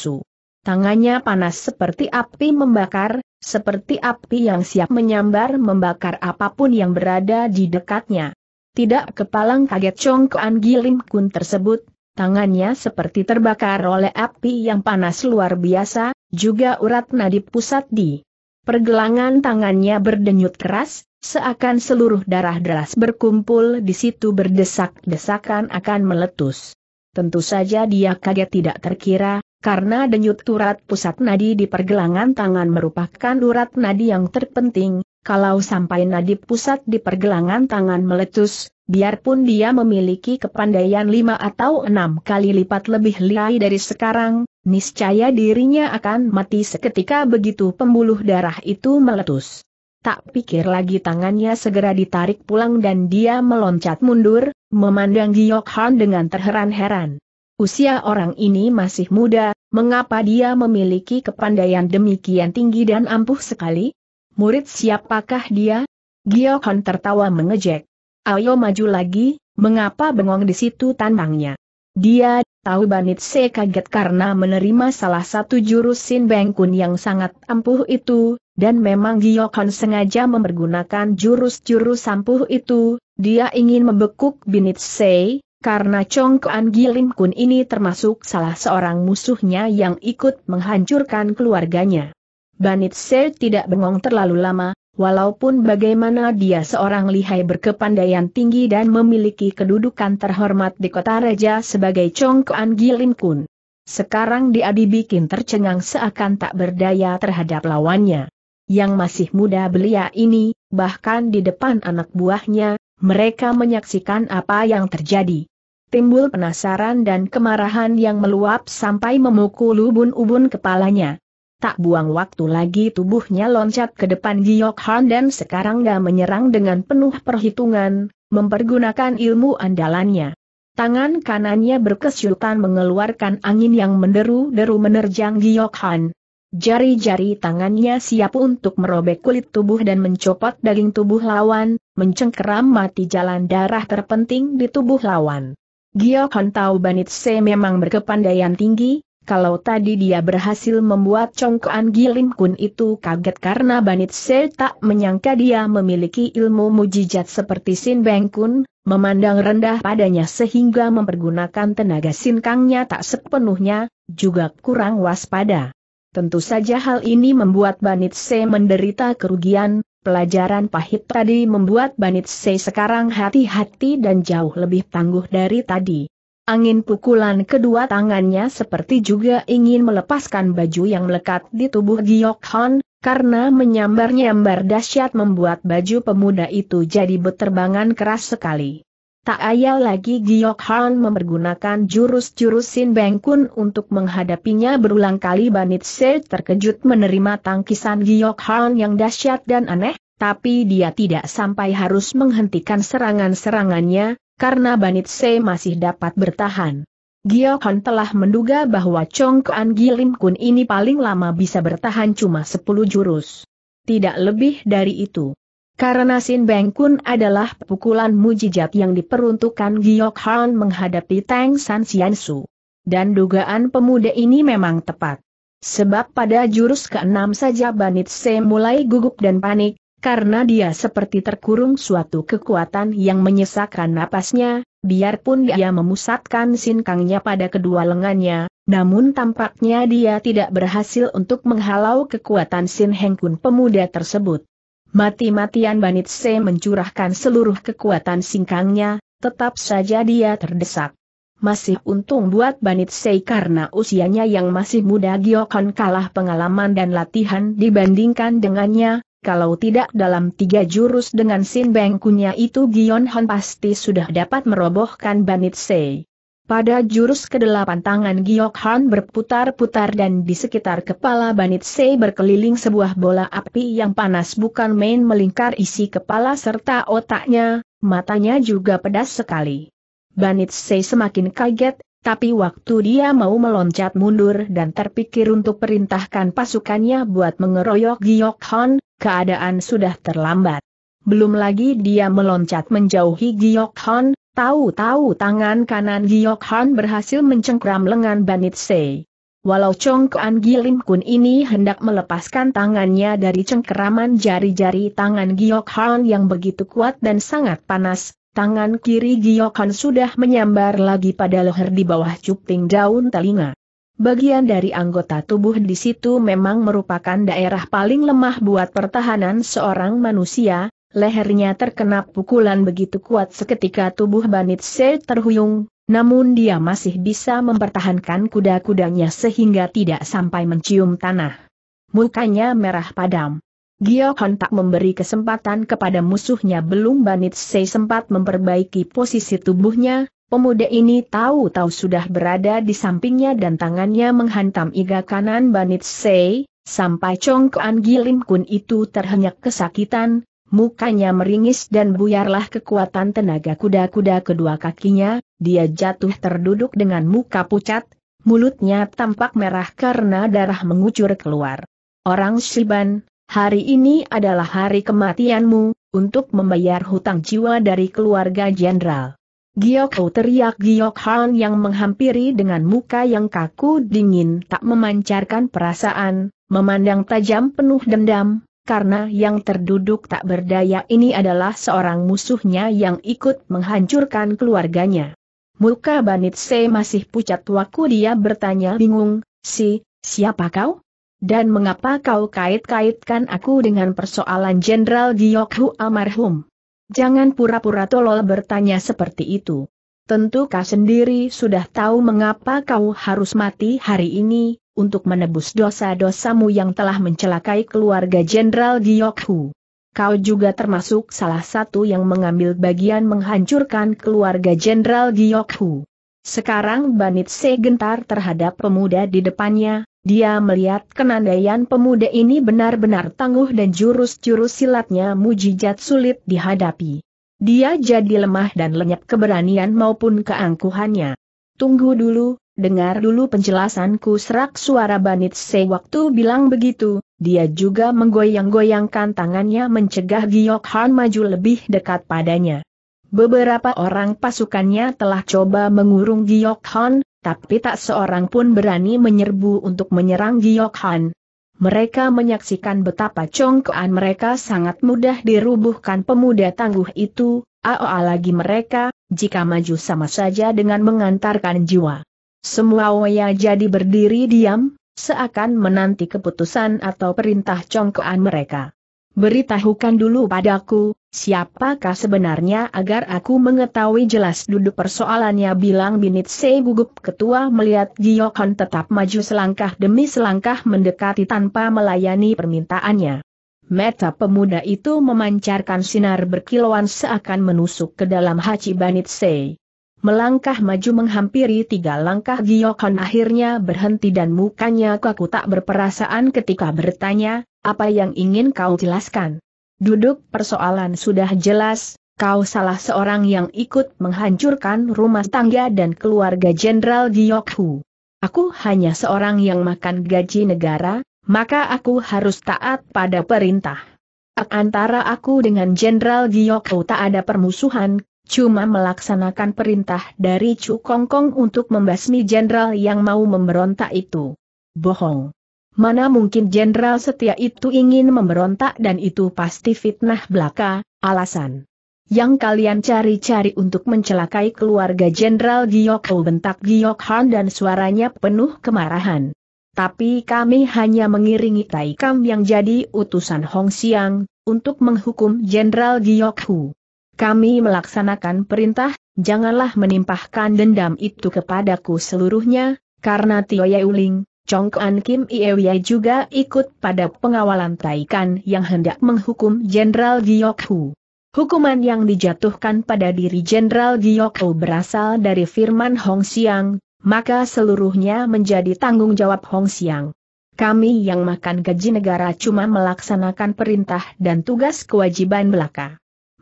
Speaker 1: Tangannya panas seperti api membakar, seperti api yang siap menyambar membakar apapun yang berada di dekatnya. Tidak kepalang kaget congkoan Gilim Kun tersebut, tangannya seperti terbakar oleh api yang panas luar biasa, juga urat nadi pusat di pergelangan tangannya berdenyut keras, seakan seluruh darah deras berkumpul di situ berdesak-desakan akan meletus. Tentu saja dia kaget tidak terkira, karena denyut urat pusat nadi di pergelangan tangan merupakan urat nadi yang terpenting, kalau sampai nadi pusat di pergelangan tangan meletus, biarpun dia memiliki kepandaian lima atau enam kali lipat lebih liai dari sekarang, niscaya dirinya akan mati seketika begitu pembuluh darah itu meletus. Tak pikir lagi tangannya segera ditarik pulang dan dia meloncat mundur, memandang Giyok Han dengan terheran-heran. Usia orang ini masih muda, mengapa dia memiliki kepandaian demikian tinggi dan ampuh sekali? Murid siapakah dia? Giokon tertawa mengejek. Ayo maju lagi, mengapa bengong di situ tandangnya? Dia, tahu Banit Se kaget karena menerima salah satu jurus Sin Bengkun yang sangat ampuh itu, dan memang Giokon sengaja mempergunakan jurus-jurus ampuh itu, dia ingin membekuk Binit Se, karena Chong An Gilim Kun ini termasuk salah seorang musuhnya yang ikut menghancurkan keluarganya. Banit Se tidak bengong terlalu lama, walaupun bagaimana dia seorang lihai berkepandaian tinggi dan memiliki kedudukan terhormat di kota raja sebagai Chong An Gilim Kun. Sekarang dia dibikin tercengang seakan tak berdaya terhadap lawannya. Yang masih muda belia ini, bahkan di depan anak buahnya, mereka menyaksikan apa yang terjadi timbul penasaran dan kemarahan yang meluap sampai memukul ubun-ubun kepalanya. Tak buang waktu lagi tubuhnya loncat ke depan Giok Han dan sekarang gak menyerang dengan penuh perhitungan, mempergunakan ilmu andalannya. Tangan kanannya berkesyutan mengeluarkan angin yang menderu-deru menerjang Giok Han. Jari-jari tangannya siap untuk merobek kulit tubuh dan mencopot daging tubuh lawan, mencengkeram mati jalan darah terpenting di tubuh lawan. Giokon Tau Banitse memang berkepandaian tinggi, kalau tadi dia berhasil membuat congkoan Gilim Kun itu kaget karena Banit Banitse tak menyangka dia memiliki ilmu mujijat seperti Sin Beng Kun, memandang rendah padanya sehingga mempergunakan tenaga sinkangnya tak sepenuhnya, juga kurang waspada. Tentu saja hal ini membuat Banit Banitse menderita kerugian, Pelajaran pahit tadi membuat Se sekarang hati-hati dan jauh lebih tangguh dari tadi. Angin pukulan kedua tangannya seperti juga ingin melepaskan baju yang melekat di tubuh Giok Hon, karena menyambar-nyambar dahsyat membuat baju pemuda itu jadi beterbangan keras sekali. Tak ayal lagi Giok Han mempergunakan jurus-jurus Sin Beng Kun untuk menghadapinya berulang kali Banit Se terkejut menerima tangkisan Giok Han yang dahsyat dan aneh, tapi dia tidak sampai harus menghentikan serangan-serangannya, karena Banit Se masih dapat bertahan. Giok Han telah menduga bahwa Chong Kuan Gilim Kun ini paling lama bisa bertahan cuma 10 jurus. Tidak lebih dari itu. Karena Sin Beng Kun adalah pukulan mujijat yang diperuntukkan Giok Han menghadapi Tang San Xian Su. Dan dugaan pemuda ini memang tepat. Sebab pada jurus keenam saja Banit Se mulai gugup dan panik, karena dia seperti terkurung suatu kekuatan yang menyesakan napasnya, biarpun dia memusatkan sinkangnya pada kedua lengannya, namun tampaknya dia tidak berhasil untuk menghalau kekuatan Sin Heng Kun pemuda tersebut. Mati-matian Banitse mencurahkan seluruh kekuatan singkangnya, tetap saja dia terdesak. Masih untung buat Banitse karena usianya yang masih muda Giokon kalah pengalaman dan latihan dibandingkan dengannya, kalau tidak dalam tiga jurus dengan sin bengkunya itu Gion Hon pasti sudah dapat merobohkan Banitse. Pada jurus kedelapan tangan Giok Han berputar-putar dan di sekitar kepala Banit Sei berkeliling sebuah bola api yang panas bukan main melingkar isi kepala serta otaknya, matanya juga pedas sekali. Banit Sei semakin kaget, tapi waktu dia mau meloncat mundur dan terpikir untuk perintahkan pasukannya buat mengeroyok Giok Han, keadaan sudah terlambat. Belum lagi dia meloncat menjauhi Giok Han, Tahu-tahu tangan kanan Giok Han berhasil mencengkram lengan Banit Se. Walau Kuan Gilim Kun ini hendak melepaskan tangannya dari cengkeraman jari-jari tangan Giok Han yang begitu kuat dan sangat panas, tangan kiri Giok Han sudah menyambar lagi pada leher di bawah cuping daun telinga. Bagian dari anggota tubuh di situ memang merupakan daerah paling lemah buat pertahanan seorang manusia, lehernya terkena pukulan begitu kuat seketika tubuh Banit Se terhuyung, namun dia masih bisa mempertahankan kuda-kudanya sehingga tidak sampai mencium tanah. Mukanya merah padam. Giohon tak memberi kesempatan kepada musuhnya belum Banit Se sempat memperbaiki posisi tubuhnya, pemuda ini tahu-tahu sudah berada di sampingnya dan tangannya menghantam iga kanan Banit Se, sampai congkoan Gilim Kun itu terhenyak kesakitan, mukanya meringis dan buyarlah kekuatan tenaga kuda-kuda kedua kakinya, dia jatuh terduduk dengan muka pucat, mulutnya tampak merah karena darah mengucur keluar. Orang Shiban, hari ini adalah hari kematianmu, untuk membayar hutang jiwa dari keluarga jenderal. Giokho teriak Giok Han yang menghampiri dengan muka yang kaku dingin tak memancarkan perasaan, memandang tajam penuh dendam, karena yang terduduk tak berdaya ini adalah seorang musuhnya yang ikut menghancurkan keluarganya. Muka Banitse masih pucat waktu dia bertanya bingung, si, siapa kau? Dan mengapa kau kait-kaitkan aku dengan persoalan Jenderal Giyokhu almarhum? Jangan pura-pura tolol bertanya seperti itu. Tentu kau sendiri sudah tahu mengapa kau harus mati hari ini, untuk menebus dosa-dosamu yang telah mencelakai keluarga Jenderal Giokhu. Kau juga termasuk salah satu yang mengambil bagian menghancurkan keluarga Jenderal Giokhu. Sekarang Banit Se gentar terhadap pemuda di depannya, dia melihat kenandaian pemuda ini benar-benar tangguh dan jurus-jurus silatnya mujijat sulit dihadapi. Dia jadi lemah dan lenyap keberanian maupun keangkuhannya. Tunggu dulu, dengar dulu penjelasanku serak suara Banit Se waktu bilang begitu, dia juga menggoyang-goyangkan tangannya mencegah Giok Han maju lebih dekat padanya. Beberapa orang pasukannya telah coba mengurung Giok Han, tapi tak seorang pun berani menyerbu untuk menyerang Giok Han. Mereka menyaksikan betapa congkoan mereka sangat mudah dirubuhkan pemuda tangguh itu, AOA lagi mereka, jika maju sama saja dengan mengantarkan jiwa. Semua Oya jadi berdiri diam, seakan menanti keputusan atau perintah congkoan mereka. Beritahukan dulu padaku, siapakah sebenarnya agar aku mengetahui jelas duduk persoalannya bilang Binit Sei gugup ketua melihat Giyokon tetap maju selangkah demi selangkah mendekati tanpa melayani permintaannya. Meta pemuda itu memancarkan sinar berkilauan seakan menusuk ke dalam hati Banit Sei melangkah maju menghampiri tiga langkah Giyokon akhirnya berhenti dan mukanya kaku tak berperasaan ketika bertanya, apa yang ingin kau jelaskan? Duduk persoalan sudah jelas, kau salah seorang yang ikut menghancurkan rumah tangga dan keluarga Jenderal Giyokhu. Aku hanya seorang yang makan gaji negara, maka aku harus taat pada perintah. Antara aku dengan Jenderal Giyokhu tak ada permusuhan, cuma melaksanakan perintah dari Chu Kong Kong untuk membasmi jenderal yang mau memberontak itu. Bohong. Mana mungkin jenderal setia itu ingin memberontak dan itu pasti fitnah belaka, alasan. Yang kalian cari-cari untuk mencelakai keluarga Jenderal Giok Ho bentak Giok Han dan suaranya penuh kemarahan. Tapi kami hanya mengiringi Taikam yang jadi utusan Hong Siang, untuk menghukum Jenderal Giok Hu. Kami melaksanakan perintah, janganlah menimpahkan dendam itu kepadaku seluruhnya, karena Tio Yeuling, Kuan Kim Iewie juga ikut pada pengawalan Taikan yang hendak menghukum Jenderal Hu. Hukuman yang dijatuhkan pada diri Jenderal Hu berasal dari firman Hong Xiang, maka seluruhnya menjadi tanggung jawab Hong Xiang. Kami yang makan gaji negara cuma melaksanakan perintah dan tugas kewajiban belaka.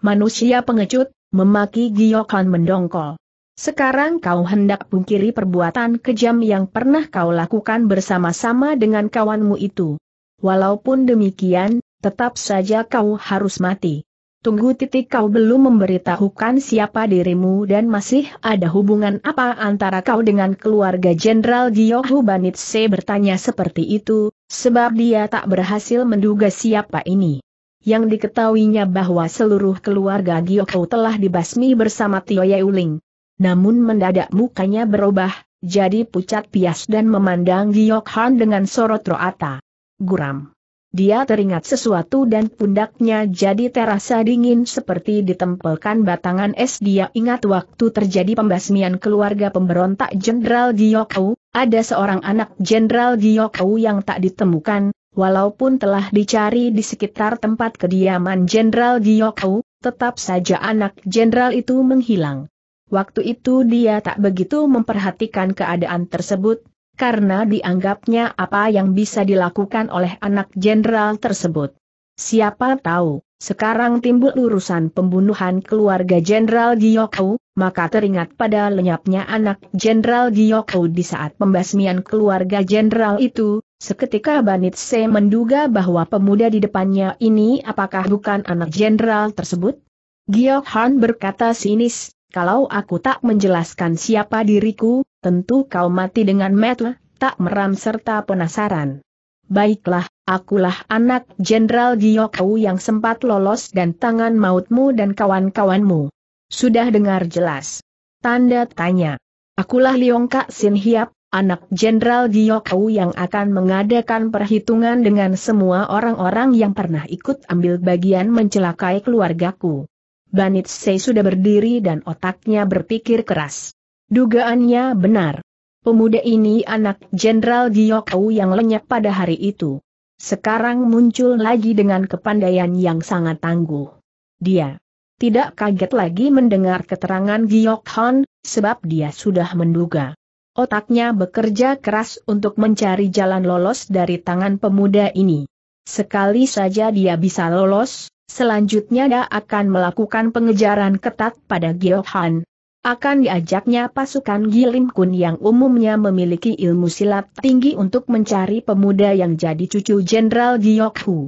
Speaker 1: Manusia pengecut, memaki Giyokan mendongkol. Sekarang kau hendak pungkiri perbuatan kejam yang pernah kau lakukan bersama-sama dengan kawanmu itu. Walaupun demikian, tetap saja kau harus mati. Tunggu titik kau belum memberitahukan siapa dirimu dan masih ada hubungan apa antara kau dengan keluarga Jenderal Giyohu Banitse bertanya seperti itu, sebab dia tak berhasil menduga siapa ini yang diketahuinya bahwa seluruh keluarga Giokou telah dibasmi bersama Tio Yeuling. Namun mendadak mukanya berubah, jadi pucat pias dan memandang Giok Han dengan sorot roata. Guram. Dia teringat sesuatu dan pundaknya jadi terasa dingin seperti ditempelkan batangan es. Dia ingat waktu terjadi pembasmian keluarga pemberontak Jenderal Giokou, ada seorang anak Jenderal Giokou yang tak ditemukan, walaupun telah dicari di sekitar tempat kediaman Jenderal Giyokau, tetap saja anak jenderal itu menghilang. Waktu itu dia tak begitu memperhatikan keadaan tersebut, karena dianggapnya apa yang bisa dilakukan oleh anak jenderal tersebut Siapa tahu, sekarang timbul urusan pembunuhan keluarga Jenderal Giyokou, maka teringat pada lenyapnya anak Jenderal Giyokou di saat pembasmian keluarga Jenderal itu, seketika Banitse menduga bahwa pemuda di depannya ini apakah bukan anak Jenderal tersebut? Giyok Han berkata sinis, kalau aku tak menjelaskan siapa diriku, tentu kau mati dengan metu, tak meram serta penasaran. Baiklah, Akulah anak Jenderal Giyokau yang sempat lolos dan tangan mautmu dan kawan-kawanmu. Sudah dengar jelas. Tanda tanya. Akulah Liong Kak Sin Hiap, anak Jenderal Giyokau yang akan mengadakan perhitungan dengan semua orang-orang yang pernah ikut ambil bagian mencelakai keluargaku. Banit Sei sudah berdiri dan otaknya berpikir keras. Dugaannya benar. Pemuda ini anak Jenderal Giyokau yang lenyap pada hari itu. Sekarang muncul lagi dengan kepandaian yang sangat tangguh. Dia tidak kaget lagi mendengar keterangan Giok Han, sebab dia sudah menduga. Otaknya bekerja keras untuk mencari jalan lolos dari tangan pemuda ini. Sekali saja dia bisa lolos, selanjutnya dia akan melakukan pengejaran ketat pada Giok Han akan diajaknya pasukan Gilim Kun yang umumnya memiliki ilmu silat tinggi untuk mencari pemuda yang jadi cucu Jenderal Giok Hu.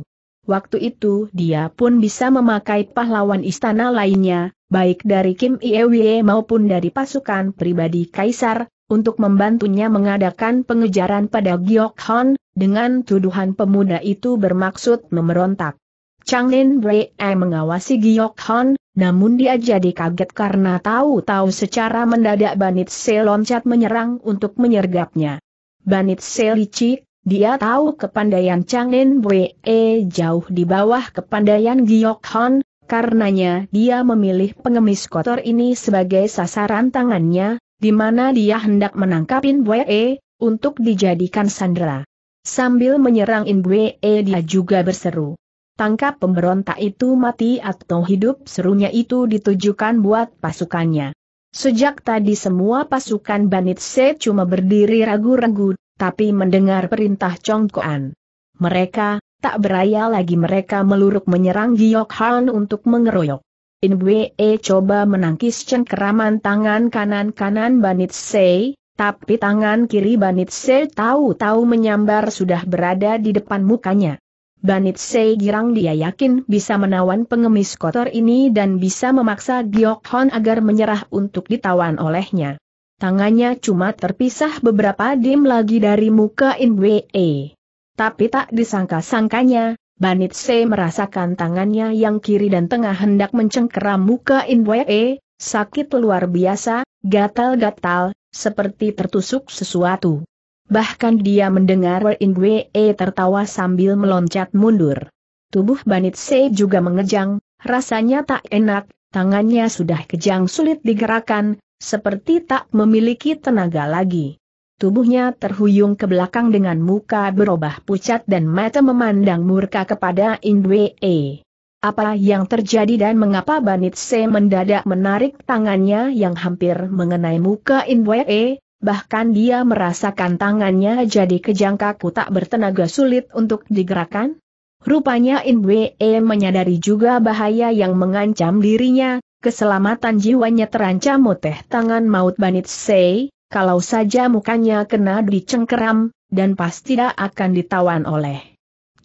Speaker 1: Waktu itu dia pun bisa memakai pahlawan istana lainnya, baik dari Kim Iewie maupun dari pasukan pribadi Kaisar, untuk membantunya mengadakan pengejaran pada Giok Hon, dengan tuduhan pemuda itu bermaksud memberontak. Chang Lin Brei mengawasi Giok Hon, namun dia jadi kaget karena tahu-tahu secara mendadak Banit Se loncat menyerang untuk menyergapnya. Banit Se licik, dia tahu kepandaian Chang Nen Bwe e jauh di bawah kepandaian Giok Hon, karenanya dia memilih pengemis kotor ini sebagai sasaran tangannya, di mana dia hendak menangkapin Bwe e, untuk dijadikan sandera. Sambil menyerang In Bwe e dia juga berseru. Tangkap pemberontak itu mati atau hidup serunya itu ditujukan buat pasukannya. Sejak tadi semua pasukan Banit Se cuma berdiri ragu-ragu, tapi mendengar perintah Congkoan. Mereka, tak beraya lagi mereka meluruk menyerang Giok Han untuk mengeroyok. Inwe e coba menangkis cengkeraman tangan kanan-kanan Banit Se, tapi tangan kiri Banit Se tahu-tahu menyambar sudah berada di depan mukanya. Banit Sei Girang dia yakin bisa menawan pengemis kotor ini dan bisa memaksa Giok Hon agar menyerah untuk ditawan olehnya. Tangannya cuma terpisah beberapa dim lagi dari muka Nwee. Tapi tak disangka-sangkanya, Banit Sei merasakan tangannya yang kiri dan tengah hendak mencengkeram muka Nwee, sakit luar biasa, gatal-gatal, seperti tertusuk sesuatu. Bahkan dia mendengar Wei tertawa sambil meloncat mundur. Tubuh Banit Se juga mengejang, rasanya tak enak, tangannya sudah kejang sulit digerakkan, seperti tak memiliki tenaga lagi. Tubuhnya terhuyung ke belakang dengan muka berubah pucat dan mata memandang murka kepada Wei. Apa yang terjadi dan mengapa Banit Se mendadak menarik tangannya yang hampir mengenai muka Wei? bahkan dia merasakan tangannya jadi kejangkaku tak bertenaga sulit untuk digerakkan. Rupanya Inwe menyadari juga bahaya yang mengancam dirinya, keselamatan jiwanya terancam moteh tangan maut Banit Sei, kalau saja mukanya kena dicengkeram, dan pasti tidak akan ditawan oleh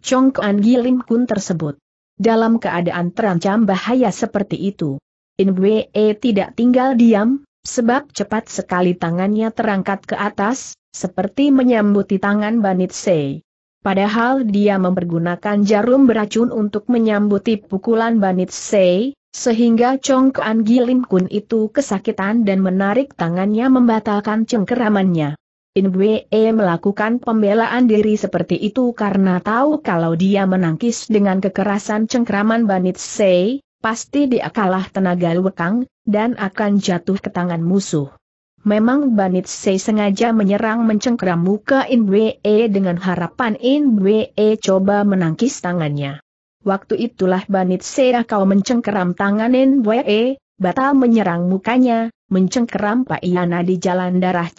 Speaker 1: Chong Kuan Gilim Kun tersebut. Dalam keadaan terancam bahaya seperti itu, Inwe tidak tinggal diam, sebab cepat sekali tangannya terangkat ke atas, seperti menyambuti tangan Sei. Padahal dia mempergunakan jarum beracun untuk menyambuti pukulan Sei, sehingga congkoan Gilim Kun itu kesakitan dan menarik tangannya membatalkan cengkeramannya. Wee e melakukan pembelaan diri seperti itu karena tahu kalau dia menangkis dengan kekerasan cengkeraman Banit Sei, pasti dia kalah tenaga lekang, dan akan jatuh ke tangan musuh. Memang Banit Sei sengaja menyerang mencengkeram muka Wee dengan harapan Wee coba menangkis tangannya. Waktu itulah Banit Sei kau mencengkeram tangan Wee, batal menyerang mukanya, mencengkeram Pak Iana di jalan darah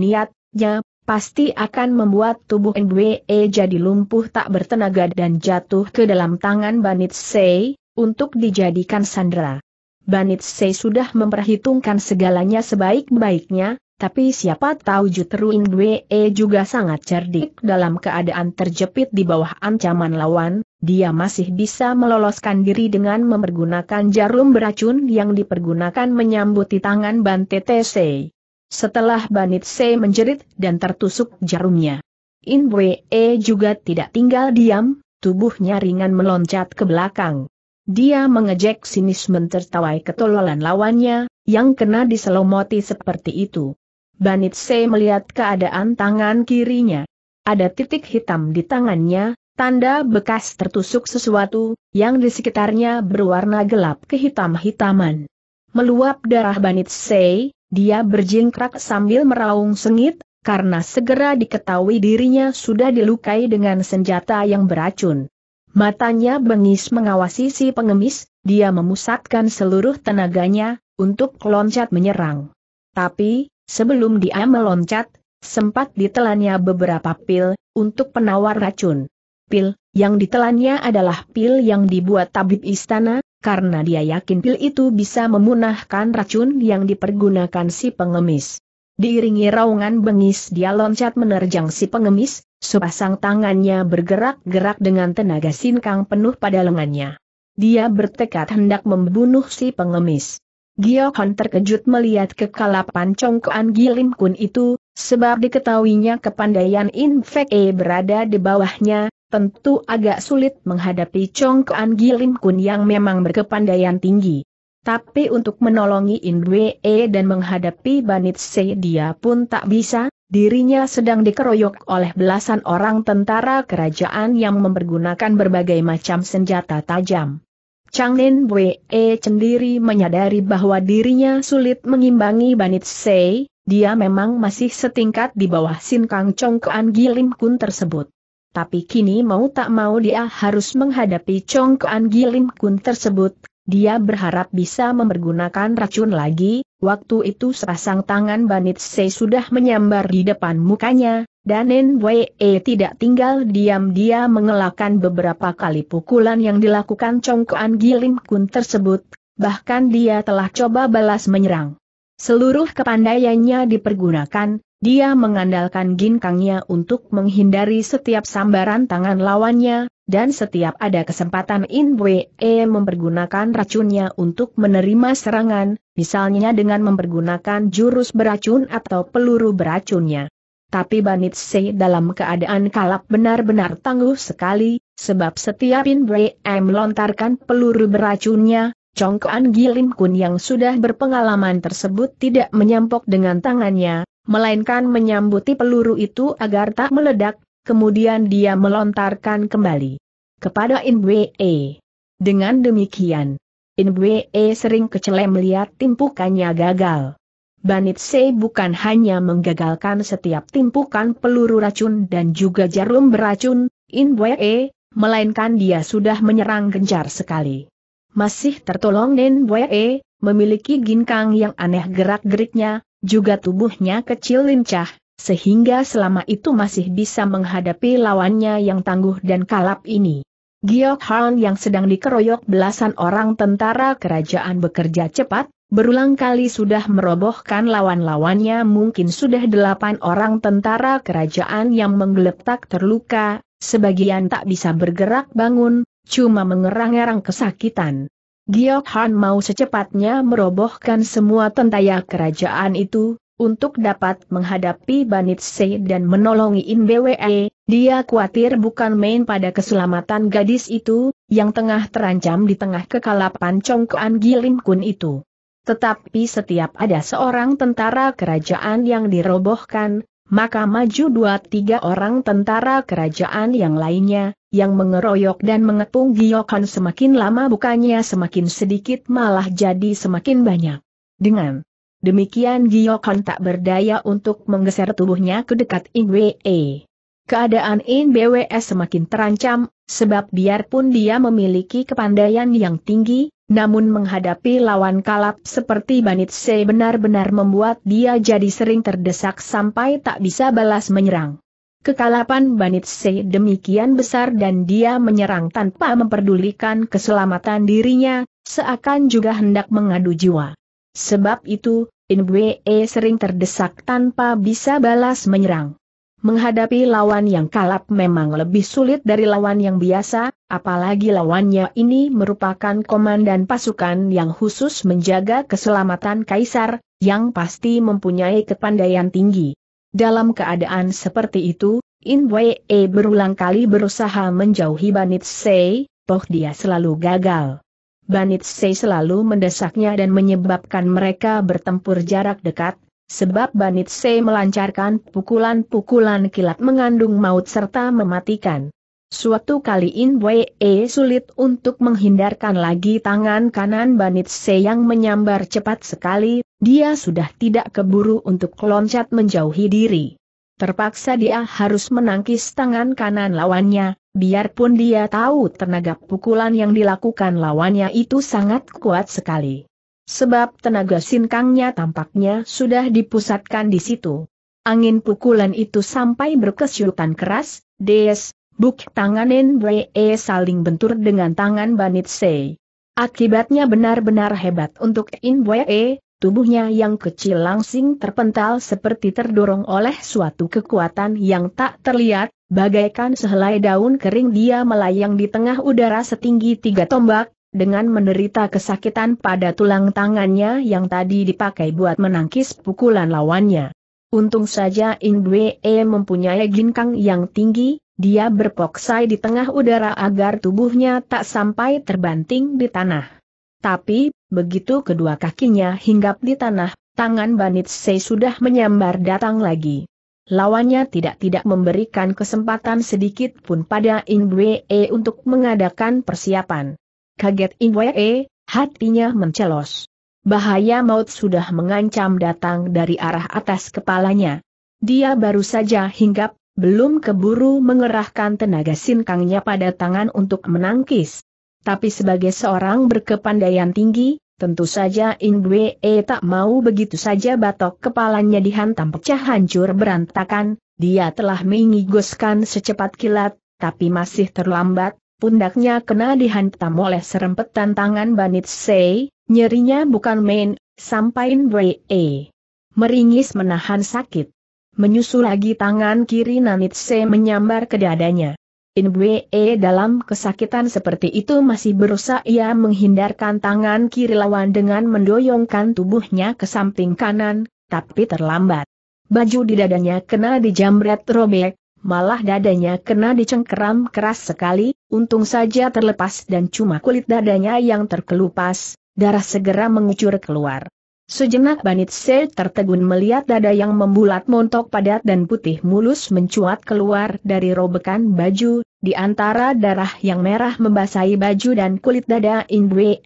Speaker 1: niatnya, pasti akan membuat tubuh Wee jadi lumpuh tak bertenaga dan jatuh ke dalam tangan Banit Sei, untuk dijadikan sandera. Banitse sudah memperhitungkan segalanya sebaik-baiknya, tapi siapa tahu Jutru Indwee juga sangat cerdik dalam keadaan terjepit di bawah ancaman lawan, dia masih bisa meloloskan diri dengan mempergunakan jarum beracun yang dipergunakan menyambut di tangan Ban TTC. Setelah C menjerit dan tertusuk jarumnya. e juga tidak tinggal diam, tubuhnya ringan meloncat ke belakang. Dia mengejek sinis mentertawai ketololan lawannya, yang kena diselomoti seperti itu. Banit Se melihat keadaan tangan kirinya. Ada titik hitam di tangannya, tanda bekas tertusuk sesuatu, yang di sekitarnya berwarna gelap kehitam-hitaman. Meluap darah Banit Se, dia berjingkrak sambil meraung sengit, karena segera diketahui dirinya sudah dilukai dengan senjata yang beracun. Matanya bengis mengawasi si pengemis, dia memusatkan seluruh tenaganya, untuk loncat menyerang. Tapi, sebelum dia meloncat, sempat ditelannya beberapa pil, untuk penawar racun. Pil, yang ditelannya adalah pil yang dibuat tabib istana, karena dia yakin pil itu bisa memunahkan racun yang dipergunakan si pengemis. Diiringi raungan bengis dia loncat menerjang si pengemis, Sepasang tangannya bergerak-gerak dengan tenaga sinkang penuh pada lengannya. Dia bertekad hendak membunuh si pengemis. Giokon terkejut melihat kekalapan congkoan Gilim Kun itu, sebab diketahuinya kepandaian Infeke berada di bawahnya, tentu agak sulit menghadapi congkoan Gilim Kun yang memang berkepandaian tinggi. Tapi untuk menolongi Indwee dan menghadapi Banit Se dia pun tak bisa, Dirinya sedang dikeroyok oleh belasan orang tentara kerajaan yang mempergunakan berbagai macam senjata tajam. Chang Nin Wei sendiri menyadari bahwa dirinya sulit mengimbangi Banit Sei, dia memang masih setingkat di bawah Sin Kang Chong Kuan Gilim Kun tersebut. Tapi kini mau tak mau dia harus menghadapi Chong Kuan Gilim Kun tersebut dia berharap bisa mempergunakan racun lagi, waktu itu sepasang tangan Banit Se sudah menyambar di depan mukanya, dan Nwe e tidak tinggal diam dia mengelakkan beberapa kali pukulan yang dilakukan congkoan Gilim Kun tersebut, bahkan dia telah coba balas menyerang. Seluruh kepandaiannya dipergunakan, dia mengandalkan ginkangnya untuk menghindari setiap sambaran tangan lawannya, dan setiap ada kesempatan In Wee mempergunakan racunnya untuk menerima serangan, misalnya dengan mempergunakan jurus beracun atau peluru beracunnya. Tapi Banit Se dalam keadaan kalap benar-benar tangguh sekali, sebab setiap In Wee melontarkan peluru beracunnya, Congkoan Gilim Kun yang sudah berpengalaman tersebut tidak menyampok dengan tangannya, melainkan menyambuti peluru itu agar tak meledak, kemudian dia melontarkan kembali kepada Inwe. Dengan demikian, Inwe sering kecele melihat timpukannya gagal. Banitse bukan hanya menggagalkan setiap timpukan peluru racun dan juga jarum beracun, Inwe, melainkan dia sudah menyerang gencar sekali. Masih tertolong Inbwe, memiliki ginkang yang aneh gerak-geriknya, juga tubuhnya kecil lincah, sehingga selama itu masih bisa menghadapi lawannya yang tangguh dan kalap ini. Giok Han yang sedang dikeroyok belasan orang tentara kerajaan bekerja cepat, berulang kali sudah merobohkan lawan-lawannya mungkin sudah delapan orang tentara kerajaan yang menggeletak terluka, sebagian tak bisa bergerak bangun, cuma mengerang-erang kesakitan. Giok Han mau secepatnya merobohkan semua tentaya kerajaan itu, untuk dapat menghadapi Se dan menolongi Bwe, e. dia khawatir bukan main pada keselamatan gadis itu, yang tengah terancam di tengah kekalapan congkoan Gilim Kun itu. Tetapi setiap ada seorang tentara kerajaan yang dirobohkan, maka maju dua tiga orang tentara kerajaan yang lainnya, yang mengeroyok dan mengepung Giokon semakin lama bukannya semakin sedikit malah jadi semakin banyak. Dengan demikian Giokon tak berdaya untuk menggeser tubuhnya ke dekat Ingwe. Keadaan Ingwe semakin terancam, sebab biarpun dia memiliki kepandaian yang tinggi, namun menghadapi lawan kalap seperti Banit Banitse benar-benar membuat dia jadi sering terdesak sampai tak bisa balas menyerang. Kekalapan Banitse demikian besar dan dia menyerang tanpa memperdulikan keselamatan dirinya, seakan juga hendak mengadu jiwa. Sebab itu, Inbwe sering terdesak tanpa bisa balas menyerang. Menghadapi lawan yang kalap memang lebih sulit dari lawan yang biasa, apalagi lawannya ini merupakan komandan pasukan yang khusus menjaga keselamatan kaisar, yang pasti mempunyai kepandaian tinggi. Dalam keadaan seperti itu, In Wei e berulang kali berusaha menjauhi Banit Sei, toh dia selalu gagal. Banit Sei selalu mendesaknya dan menyebabkan mereka bertempur jarak dekat, Sebab Banitse melancarkan pukulan-pukulan kilat mengandung maut serta mematikan. Suatu kali In Wei e sulit untuk menghindarkan lagi tangan kanan Banitse yang menyambar cepat sekali, dia sudah tidak keburu untuk loncat menjauhi diri. Terpaksa dia harus menangkis tangan kanan lawannya, biarpun dia tahu tenaga pukulan yang dilakukan lawannya itu sangat kuat sekali sebab tenaga sinkangnya tampaknya sudah dipusatkan di situ. Angin pukulan itu sampai berkesyutan keras, Des, buk tanganin Bree saling bentur dengan tangan Banit Se. Akibatnya benar-benar hebat untuk In Bree, tubuhnya yang kecil langsing terpental seperti terdorong oleh suatu kekuatan yang tak terlihat, bagaikan sehelai daun kering dia melayang di tengah udara setinggi tiga tombak, dengan menderita kesakitan pada tulang tangannya yang tadi dipakai buat menangkis pukulan lawannya. Untung saja Dwee mempunyai ginkang yang tinggi, dia berpoksai di tengah udara agar tubuhnya tak sampai terbanting di tanah. Tapi, begitu kedua kakinya hinggap di tanah, tangan Banit Sei sudah menyambar datang lagi. Lawannya tidak-tidak memberikan kesempatan sedikit pun pada Dwee untuk mengadakan persiapan. Kaget Ingwe, eh, hatinya mencelos. Bahaya maut sudah mengancam datang dari arah atas kepalanya. Dia baru saja hinggap, belum keburu mengerahkan tenaga sinkangnya pada tangan untuk menangkis. Tapi sebagai seorang berkepandaian tinggi, tentu saja Ingwe eh, tak mau begitu saja batok kepalanya dihantam pecah hancur berantakan, dia telah mengigoskan secepat kilat, tapi masih terlambat, pundaknya kena dihantam oleh serempetan tangan Banit Sei, nyerinya bukan main, sampain E. Meringis menahan sakit. Menyusul lagi tangan kiri Nanit Sei menyambar ke dadanya. E dalam kesakitan seperti itu masih berusaha ia menghindarkan tangan kiri lawan dengan mendoyongkan tubuhnya ke samping kanan, tapi terlambat. Baju di dadanya kena dijamret robek, Malah dadanya kena dicengkeram keras sekali, untung saja terlepas dan cuma kulit dadanya yang terkelupas, darah segera mengucur keluar. Sejenak Banit Se tertegun melihat dada yang membulat montok padat dan putih mulus mencuat keluar dari robekan baju, di antara darah yang merah membasahi baju dan kulit dada Inbwe.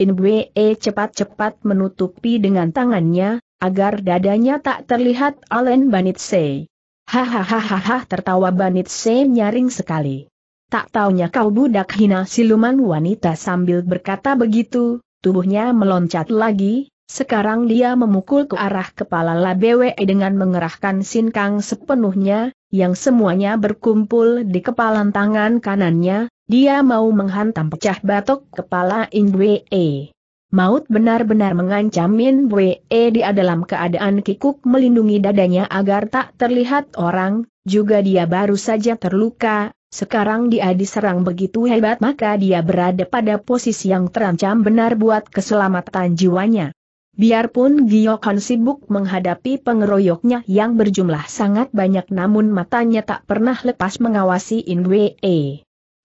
Speaker 1: Inbwe e cepat-cepat menutupi dengan tangannya, agar dadanya tak terlihat Alen Banit Se. Hahaha tertawa Banit Se nyaring sekali. Tak taunya kau budak hina siluman wanita sambil berkata begitu, tubuhnya meloncat lagi, sekarang dia memukul ke arah kepala Labewe dengan mengerahkan sinkang sepenuhnya, yang semuanya berkumpul di kepalan tangan kanannya, dia mau menghantam pecah batok kepala Indwee. Maut benar-benar mengancam Min Bwe eh, dia dalam keadaan kikuk melindungi dadanya agar tak terlihat orang, juga dia baru saja terluka, sekarang dia diserang begitu hebat maka dia berada pada posisi yang terancam benar buat keselamatan jiwanya. Biarpun Giyokan sibuk menghadapi pengeroyoknya yang berjumlah sangat banyak namun matanya tak pernah lepas mengawasi Inwe.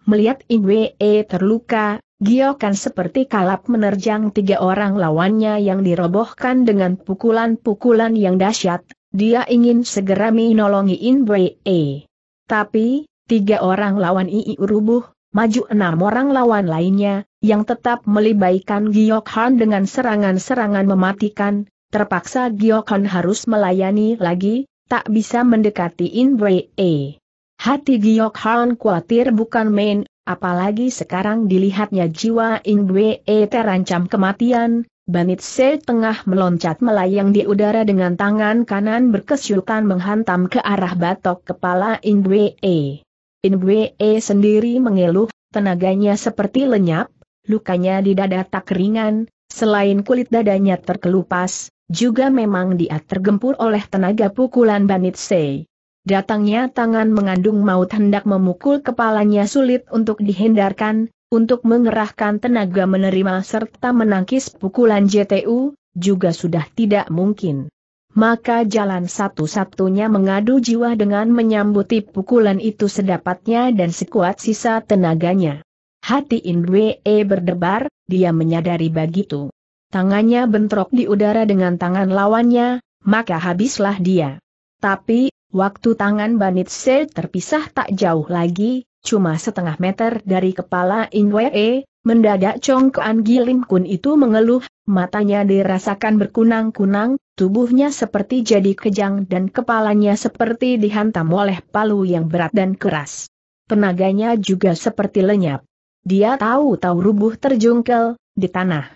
Speaker 1: Melihat Inwe terluka, Giokan seperti kalap menerjang tiga orang lawannya yang dirobohkan dengan pukulan-pukulan yang dahsyat, dia ingin segera menolongi Inbrei. E. Tapi, tiga orang lawan Ii rubuh, maju enam orang lawan lainnya, yang tetap melibaikan Giokan dengan serangan-serangan mematikan, terpaksa Giokan harus melayani lagi, tak bisa mendekati Inbrei. E. Hati Giokhan khawatir bukan main, Apalagi sekarang dilihatnya jiwa Ingwe e terancam kematian, Banit Se tengah meloncat melayang di udara dengan tangan kanan berkesyutan menghantam ke arah batok kepala Ingwe Ingwe e sendiri mengeluh, tenaganya seperti lenyap, lukanya di dada tak ringan, selain kulit dadanya terkelupas, juga memang dia tergempur oleh tenaga pukulan Banit Se. Datangnya tangan mengandung maut hendak memukul kepalanya sulit untuk dihindarkan, untuk mengerahkan tenaga menerima serta menangkis pukulan JTU, juga sudah tidak mungkin. Maka jalan satu-satunya mengadu jiwa dengan menyambuti pukulan itu sedapatnya dan sekuat sisa tenaganya. Hati Indwe berdebar, dia menyadari begitu. Tangannya bentrok di udara dengan tangan lawannya, maka habislah dia. Tapi, Waktu tangan Banit Se terpisah tak jauh lagi, cuma setengah meter dari kepala In Wee, mendadak Kuan Gilim Kun itu mengeluh, matanya dirasakan berkunang-kunang, tubuhnya seperti jadi kejang dan kepalanya seperti dihantam oleh palu yang berat dan keras. Tenaganya juga seperti lenyap. Dia tahu-tahu rubuh terjungkel, di tanah.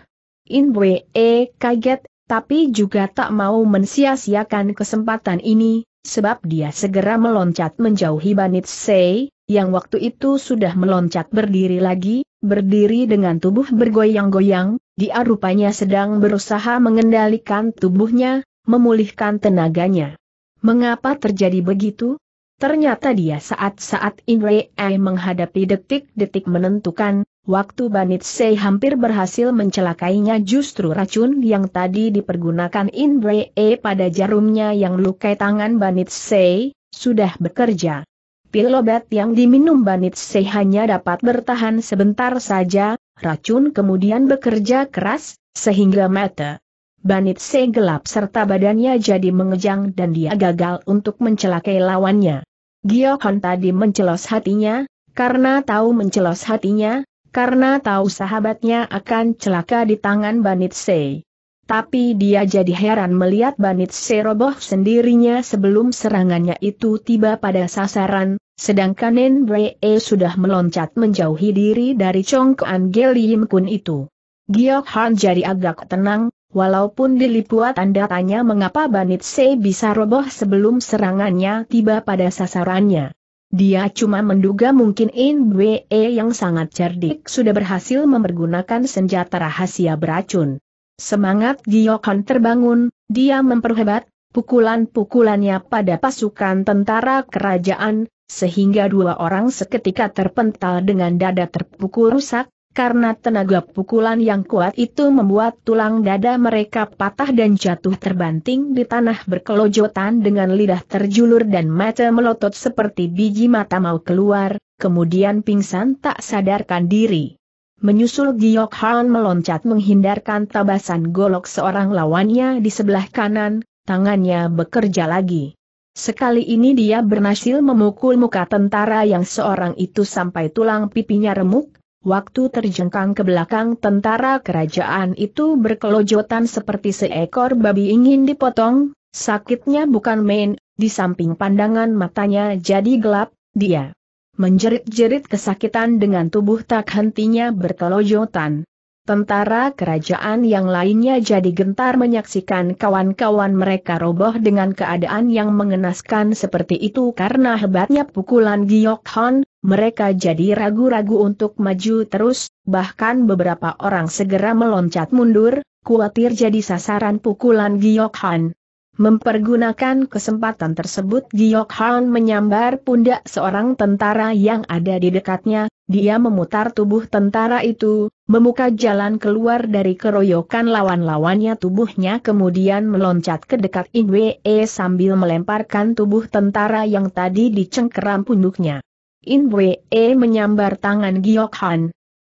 Speaker 1: In Wee kaget tapi juga tak mau mensia-siakan kesempatan ini, sebab dia segera meloncat menjauhi Banit Sei, yang waktu itu sudah meloncat berdiri lagi, berdiri dengan tubuh bergoyang-goyang, dia rupanya sedang berusaha mengendalikan tubuhnya, memulihkan tenaganya. Mengapa terjadi begitu? Ternyata dia saat-saat Inrei menghadapi detik-detik menentukan, Waktu Sei hampir berhasil mencelakainya justru racun yang tadi dipergunakan E pada jarumnya yang lukai tangan Sei, sudah bekerja. Pil obat yang diminum Sei hanya dapat bertahan sebentar saja, racun kemudian bekerja keras, sehingga mata Sei gelap serta badannya jadi mengejang dan dia gagal untuk mencelakai lawannya. Giohon tadi mencelos hatinya, karena tahu mencelos hatinya, karena tahu sahabatnya akan celaka di tangan Banitse. Tapi dia jadi heran melihat Banitse roboh sendirinya sebelum serangannya itu tiba pada sasaran, sedangkan e sudah meloncat menjauhi diri dari congkoan Gelim Kun itu. Giok Han jadi agak tenang, walaupun dilipuat tanda tanya mengapa Banitse bisa roboh sebelum serangannya tiba pada sasarannya. Dia cuma menduga mungkin In e yang sangat cerdik sudah berhasil mempergunakan senjata rahasia beracun. Semangat Giyokon terbangun, dia memperhebat pukulan-pukulannya pada pasukan tentara kerajaan, sehingga dua orang seketika terpental dengan dada terpukul rusak, karena tenaga pukulan yang kuat itu membuat tulang dada mereka patah dan jatuh terbanting di tanah berkelojotan dengan lidah terjulur dan mata melotot seperti biji mata mau keluar, kemudian pingsan tak sadarkan diri. Menyusul Giok Han meloncat menghindarkan tabasan golok seorang lawannya di sebelah kanan, tangannya bekerja lagi. Sekali ini dia berhasil memukul muka tentara yang seorang itu sampai tulang pipinya remuk, Waktu terjengkang ke belakang tentara kerajaan itu berkelojotan seperti seekor babi ingin dipotong, sakitnya bukan main, di samping pandangan matanya jadi gelap, dia menjerit-jerit kesakitan dengan tubuh tak hentinya berkelojotan. Tentara kerajaan yang lainnya jadi gentar menyaksikan kawan-kawan mereka roboh dengan keadaan yang mengenaskan seperti itu karena hebatnya pukulan Giok Hon, mereka jadi ragu-ragu untuk maju terus, bahkan beberapa orang segera meloncat mundur, khawatir jadi sasaran pukulan Giok Hon. Mempergunakan kesempatan tersebut Giok Hon menyambar pundak seorang tentara yang ada di dekatnya, dia memutar tubuh tentara itu, memuka jalan keluar dari keroyokan lawan-lawannya tubuhnya kemudian meloncat ke dekat Inwe e sambil melemparkan tubuh tentara yang tadi dicengkeram punduknya. Inwe e menyambar tangan Giok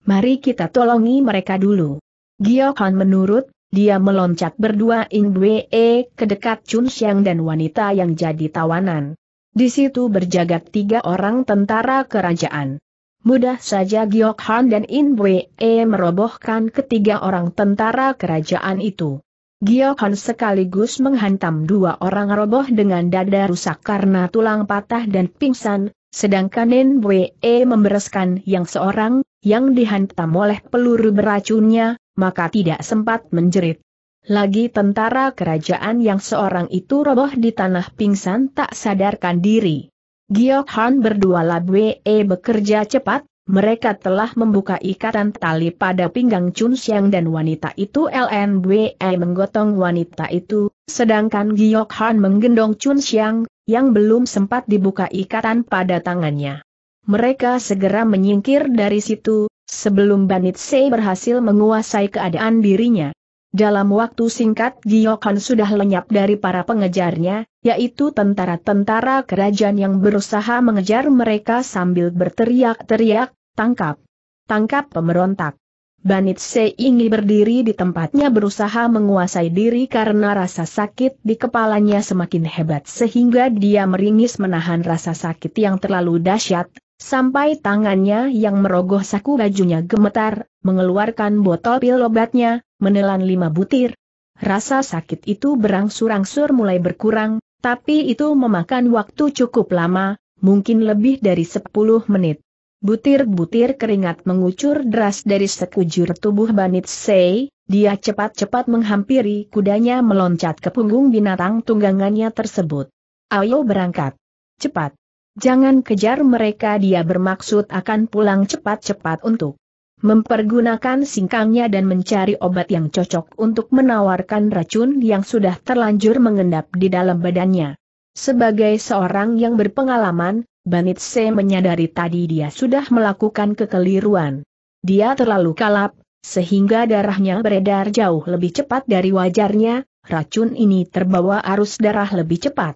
Speaker 1: Mari kita tolongi mereka dulu. Giok menurut, dia meloncat berdua Inwe e ke dekat Chun Xiang dan wanita yang jadi tawanan. Di situ berjagat tiga orang tentara kerajaan. Mudah saja Giok Han dan In Bwe merobohkan ketiga orang tentara kerajaan itu. Giok Han sekaligus menghantam dua orang roboh dengan dada rusak karena tulang patah dan pingsan, sedangkan In Bwe membereskan yang seorang, yang dihantam oleh peluru beracunnya, maka tidak sempat menjerit. Lagi tentara kerajaan yang seorang itu roboh di tanah pingsan tak sadarkan diri. Giok Han berdua Labwe bekerja cepat, mereka telah membuka ikatan tali pada pinggang Chun Xiang dan wanita itu LNBE menggotong wanita itu, sedangkan Giok Han menggendong Chun Xiang, yang belum sempat dibuka ikatan pada tangannya. Mereka segera menyingkir dari situ, sebelum Banit Sei berhasil menguasai keadaan dirinya. Dalam waktu singkat Giyokan sudah lenyap dari para pengejarnya, yaitu tentara-tentara kerajaan yang berusaha mengejar mereka sambil berteriak-teriak, tangkap, tangkap pemberontak. Banit Seingi berdiri di tempatnya berusaha menguasai diri karena rasa sakit di kepalanya semakin hebat sehingga dia meringis menahan rasa sakit yang terlalu dahsyat, sampai tangannya yang merogoh saku bajunya gemetar, mengeluarkan botol pil obatnya, menelan lima butir. Rasa sakit itu berangsur-angsur mulai berkurang, tapi itu memakan waktu cukup lama, mungkin lebih dari 10 menit. Butir-butir keringat mengucur deras dari sekujur tubuh Banit Sei, dia cepat-cepat menghampiri kudanya meloncat ke punggung binatang tunggangannya tersebut. Ayo berangkat. Cepat. Jangan kejar mereka dia bermaksud akan pulang cepat-cepat untuk mempergunakan singkangnya dan mencari obat yang cocok untuk menawarkan racun yang sudah terlanjur mengendap di dalam badannya. Sebagai seorang yang berpengalaman, Banitse menyadari tadi dia sudah melakukan kekeliruan. Dia terlalu kalap, sehingga darahnya beredar jauh lebih cepat dari wajarnya, racun ini terbawa arus darah lebih cepat.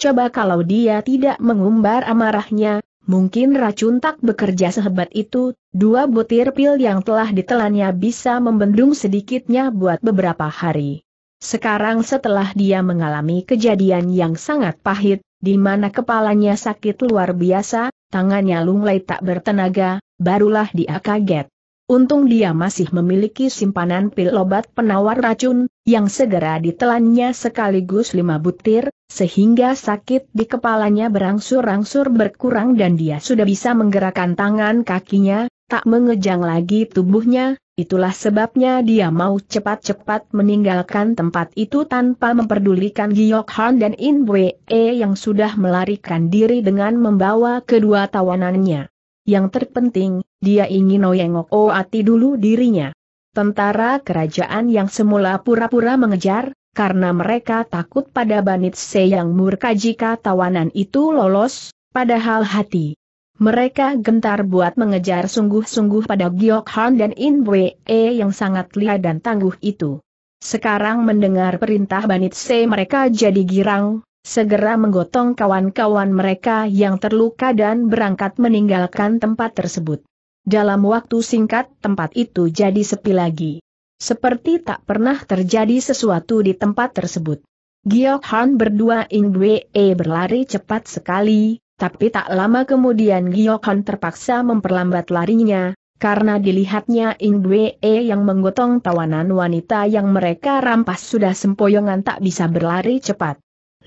Speaker 1: Coba kalau dia tidak mengumbar amarahnya, Mungkin racun tak bekerja sehebat itu, dua butir pil yang telah ditelannya bisa membendung sedikitnya buat beberapa hari. Sekarang setelah dia mengalami kejadian yang sangat pahit, di mana kepalanya sakit luar biasa, tangannya lunglai tak bertenaga, barulah dia kaget. Untung dia masih memiliki simpanan pil obat penawar racun, yang segera ditelannya sekaligus lima butir, sehingga sakit di kepalanya berangsur-angsur berkurang dan dia sudah bisa menggerakkan tangan kakinya, tak mengejang lagi tubuhnya, itulah sebabnya dia mau cepat-cepat meninggalkan tempat itu tanpa memperdulikan Giyok Han dan In E yang sudah melarikan diri dengan membawa kedua tawanannya. Yang terpenting, dia ingin noyengok Oati dulu dirinya. Tentara kerajaan yang semula pura-pura mengejar, karena mereka takut pada Banit Se yang murka jika tawanan itu lolos, padahal hati. Mereka gentar buat mengejar sungguh-sungguh pada Giok Han dan In Wee yang sangat lihai dan tangguh itu. Sekarang mendengar perintah Banit Se mereka jadi girang, segera menggotong kawan-kawan mereka yang terluka dan berangkat meninggalkan tempat tersebut. Dalam waktu singkat tempat itu jadi sepi lagi. Seperti tak pernah terjadi sesuatu di tempat tersebut. Giok Han berdua Ingwe e berlari cepat sekali, tapi tak lama kemudian Giok Han terpaksa memperlambat larinya, karena dilihatnya Ingwe e yang menggotong tawanan wanita yang mereka rampas sudah sempoyongan tak bisa berlari cepat.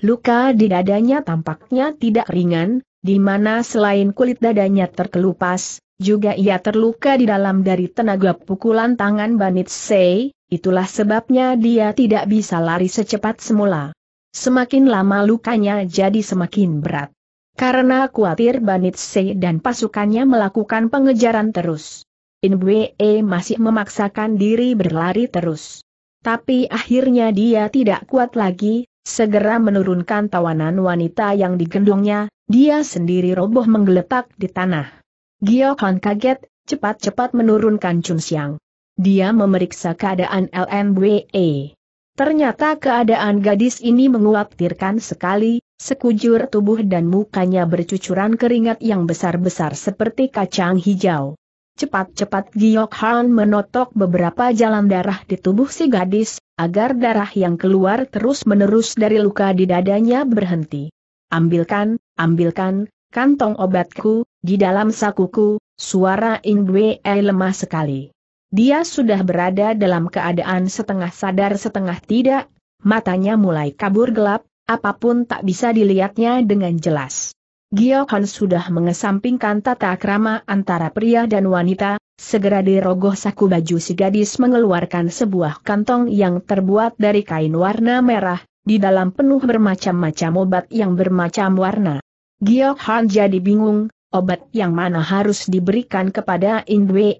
Speaker 1: Luka di dadanya tampaknya tidak ringan, di mana selain kulit dadanya terkelupas, juga ia terluka di dalam dari tenaga pukulan tangan Banit Sei, itulah sebabnya dia tidak bisa lari secepat semula. Semakin lama lukanya jadi semakin berat. Karena khawatir Banit Sei dan pasukannya melakukan pengejaran terus. Inwe masih memaksakan diri berlari terus. Tapi akhirnya dia tidak kuat lagi, Segera menurunkan tawanan wanita yang digendongnya, dia sendiri roboh menggeletak di tanah. Gio Han kaget, cepat-cepat menurunkan Chun Siang. Dia memeriksa keadaan LMWE. Ternyata keadaan gadis ini menguatirkan sekali, sekujur tubuh dan mukanya bercucuran keringat yang besar-besar seperti kacang hijau. Cepat-cepat Giok Han menotok beberapa jalan darah di tubuh si gadis, agar darah yang keluar terus-menerus dari luka di dadanya berhenti. Ambilkan, ambilkan, kantong obatku, di dalam sakuku, suara Ingwe lemah sekali. Dia sudah berada dalam keadaan setengah sadar setengah tidak, matanya mulai kabur gelap, apapun tak bisa dilihatnya dengan jelas. Giohan Han sudah mengesampingkan tata krama antara pria dan wanita, segera dirogoh saku baju si gadis mengeluarkan sebuah kantong yang terbuat dari kain warna merah, di dalam penuh bermacam-macam obat yang bermacam warna. Giohan Han jadi bingung, obat yang mana harus diberikan kepada Indwe.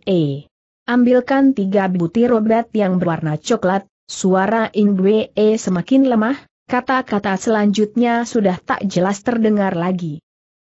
Speaker 1: Ambilkan tiga butir obat yang berwarna coklat, suara Indwe semakin lemah, Kata-kata selanjutnya sudah tak jelas terdengar lagi.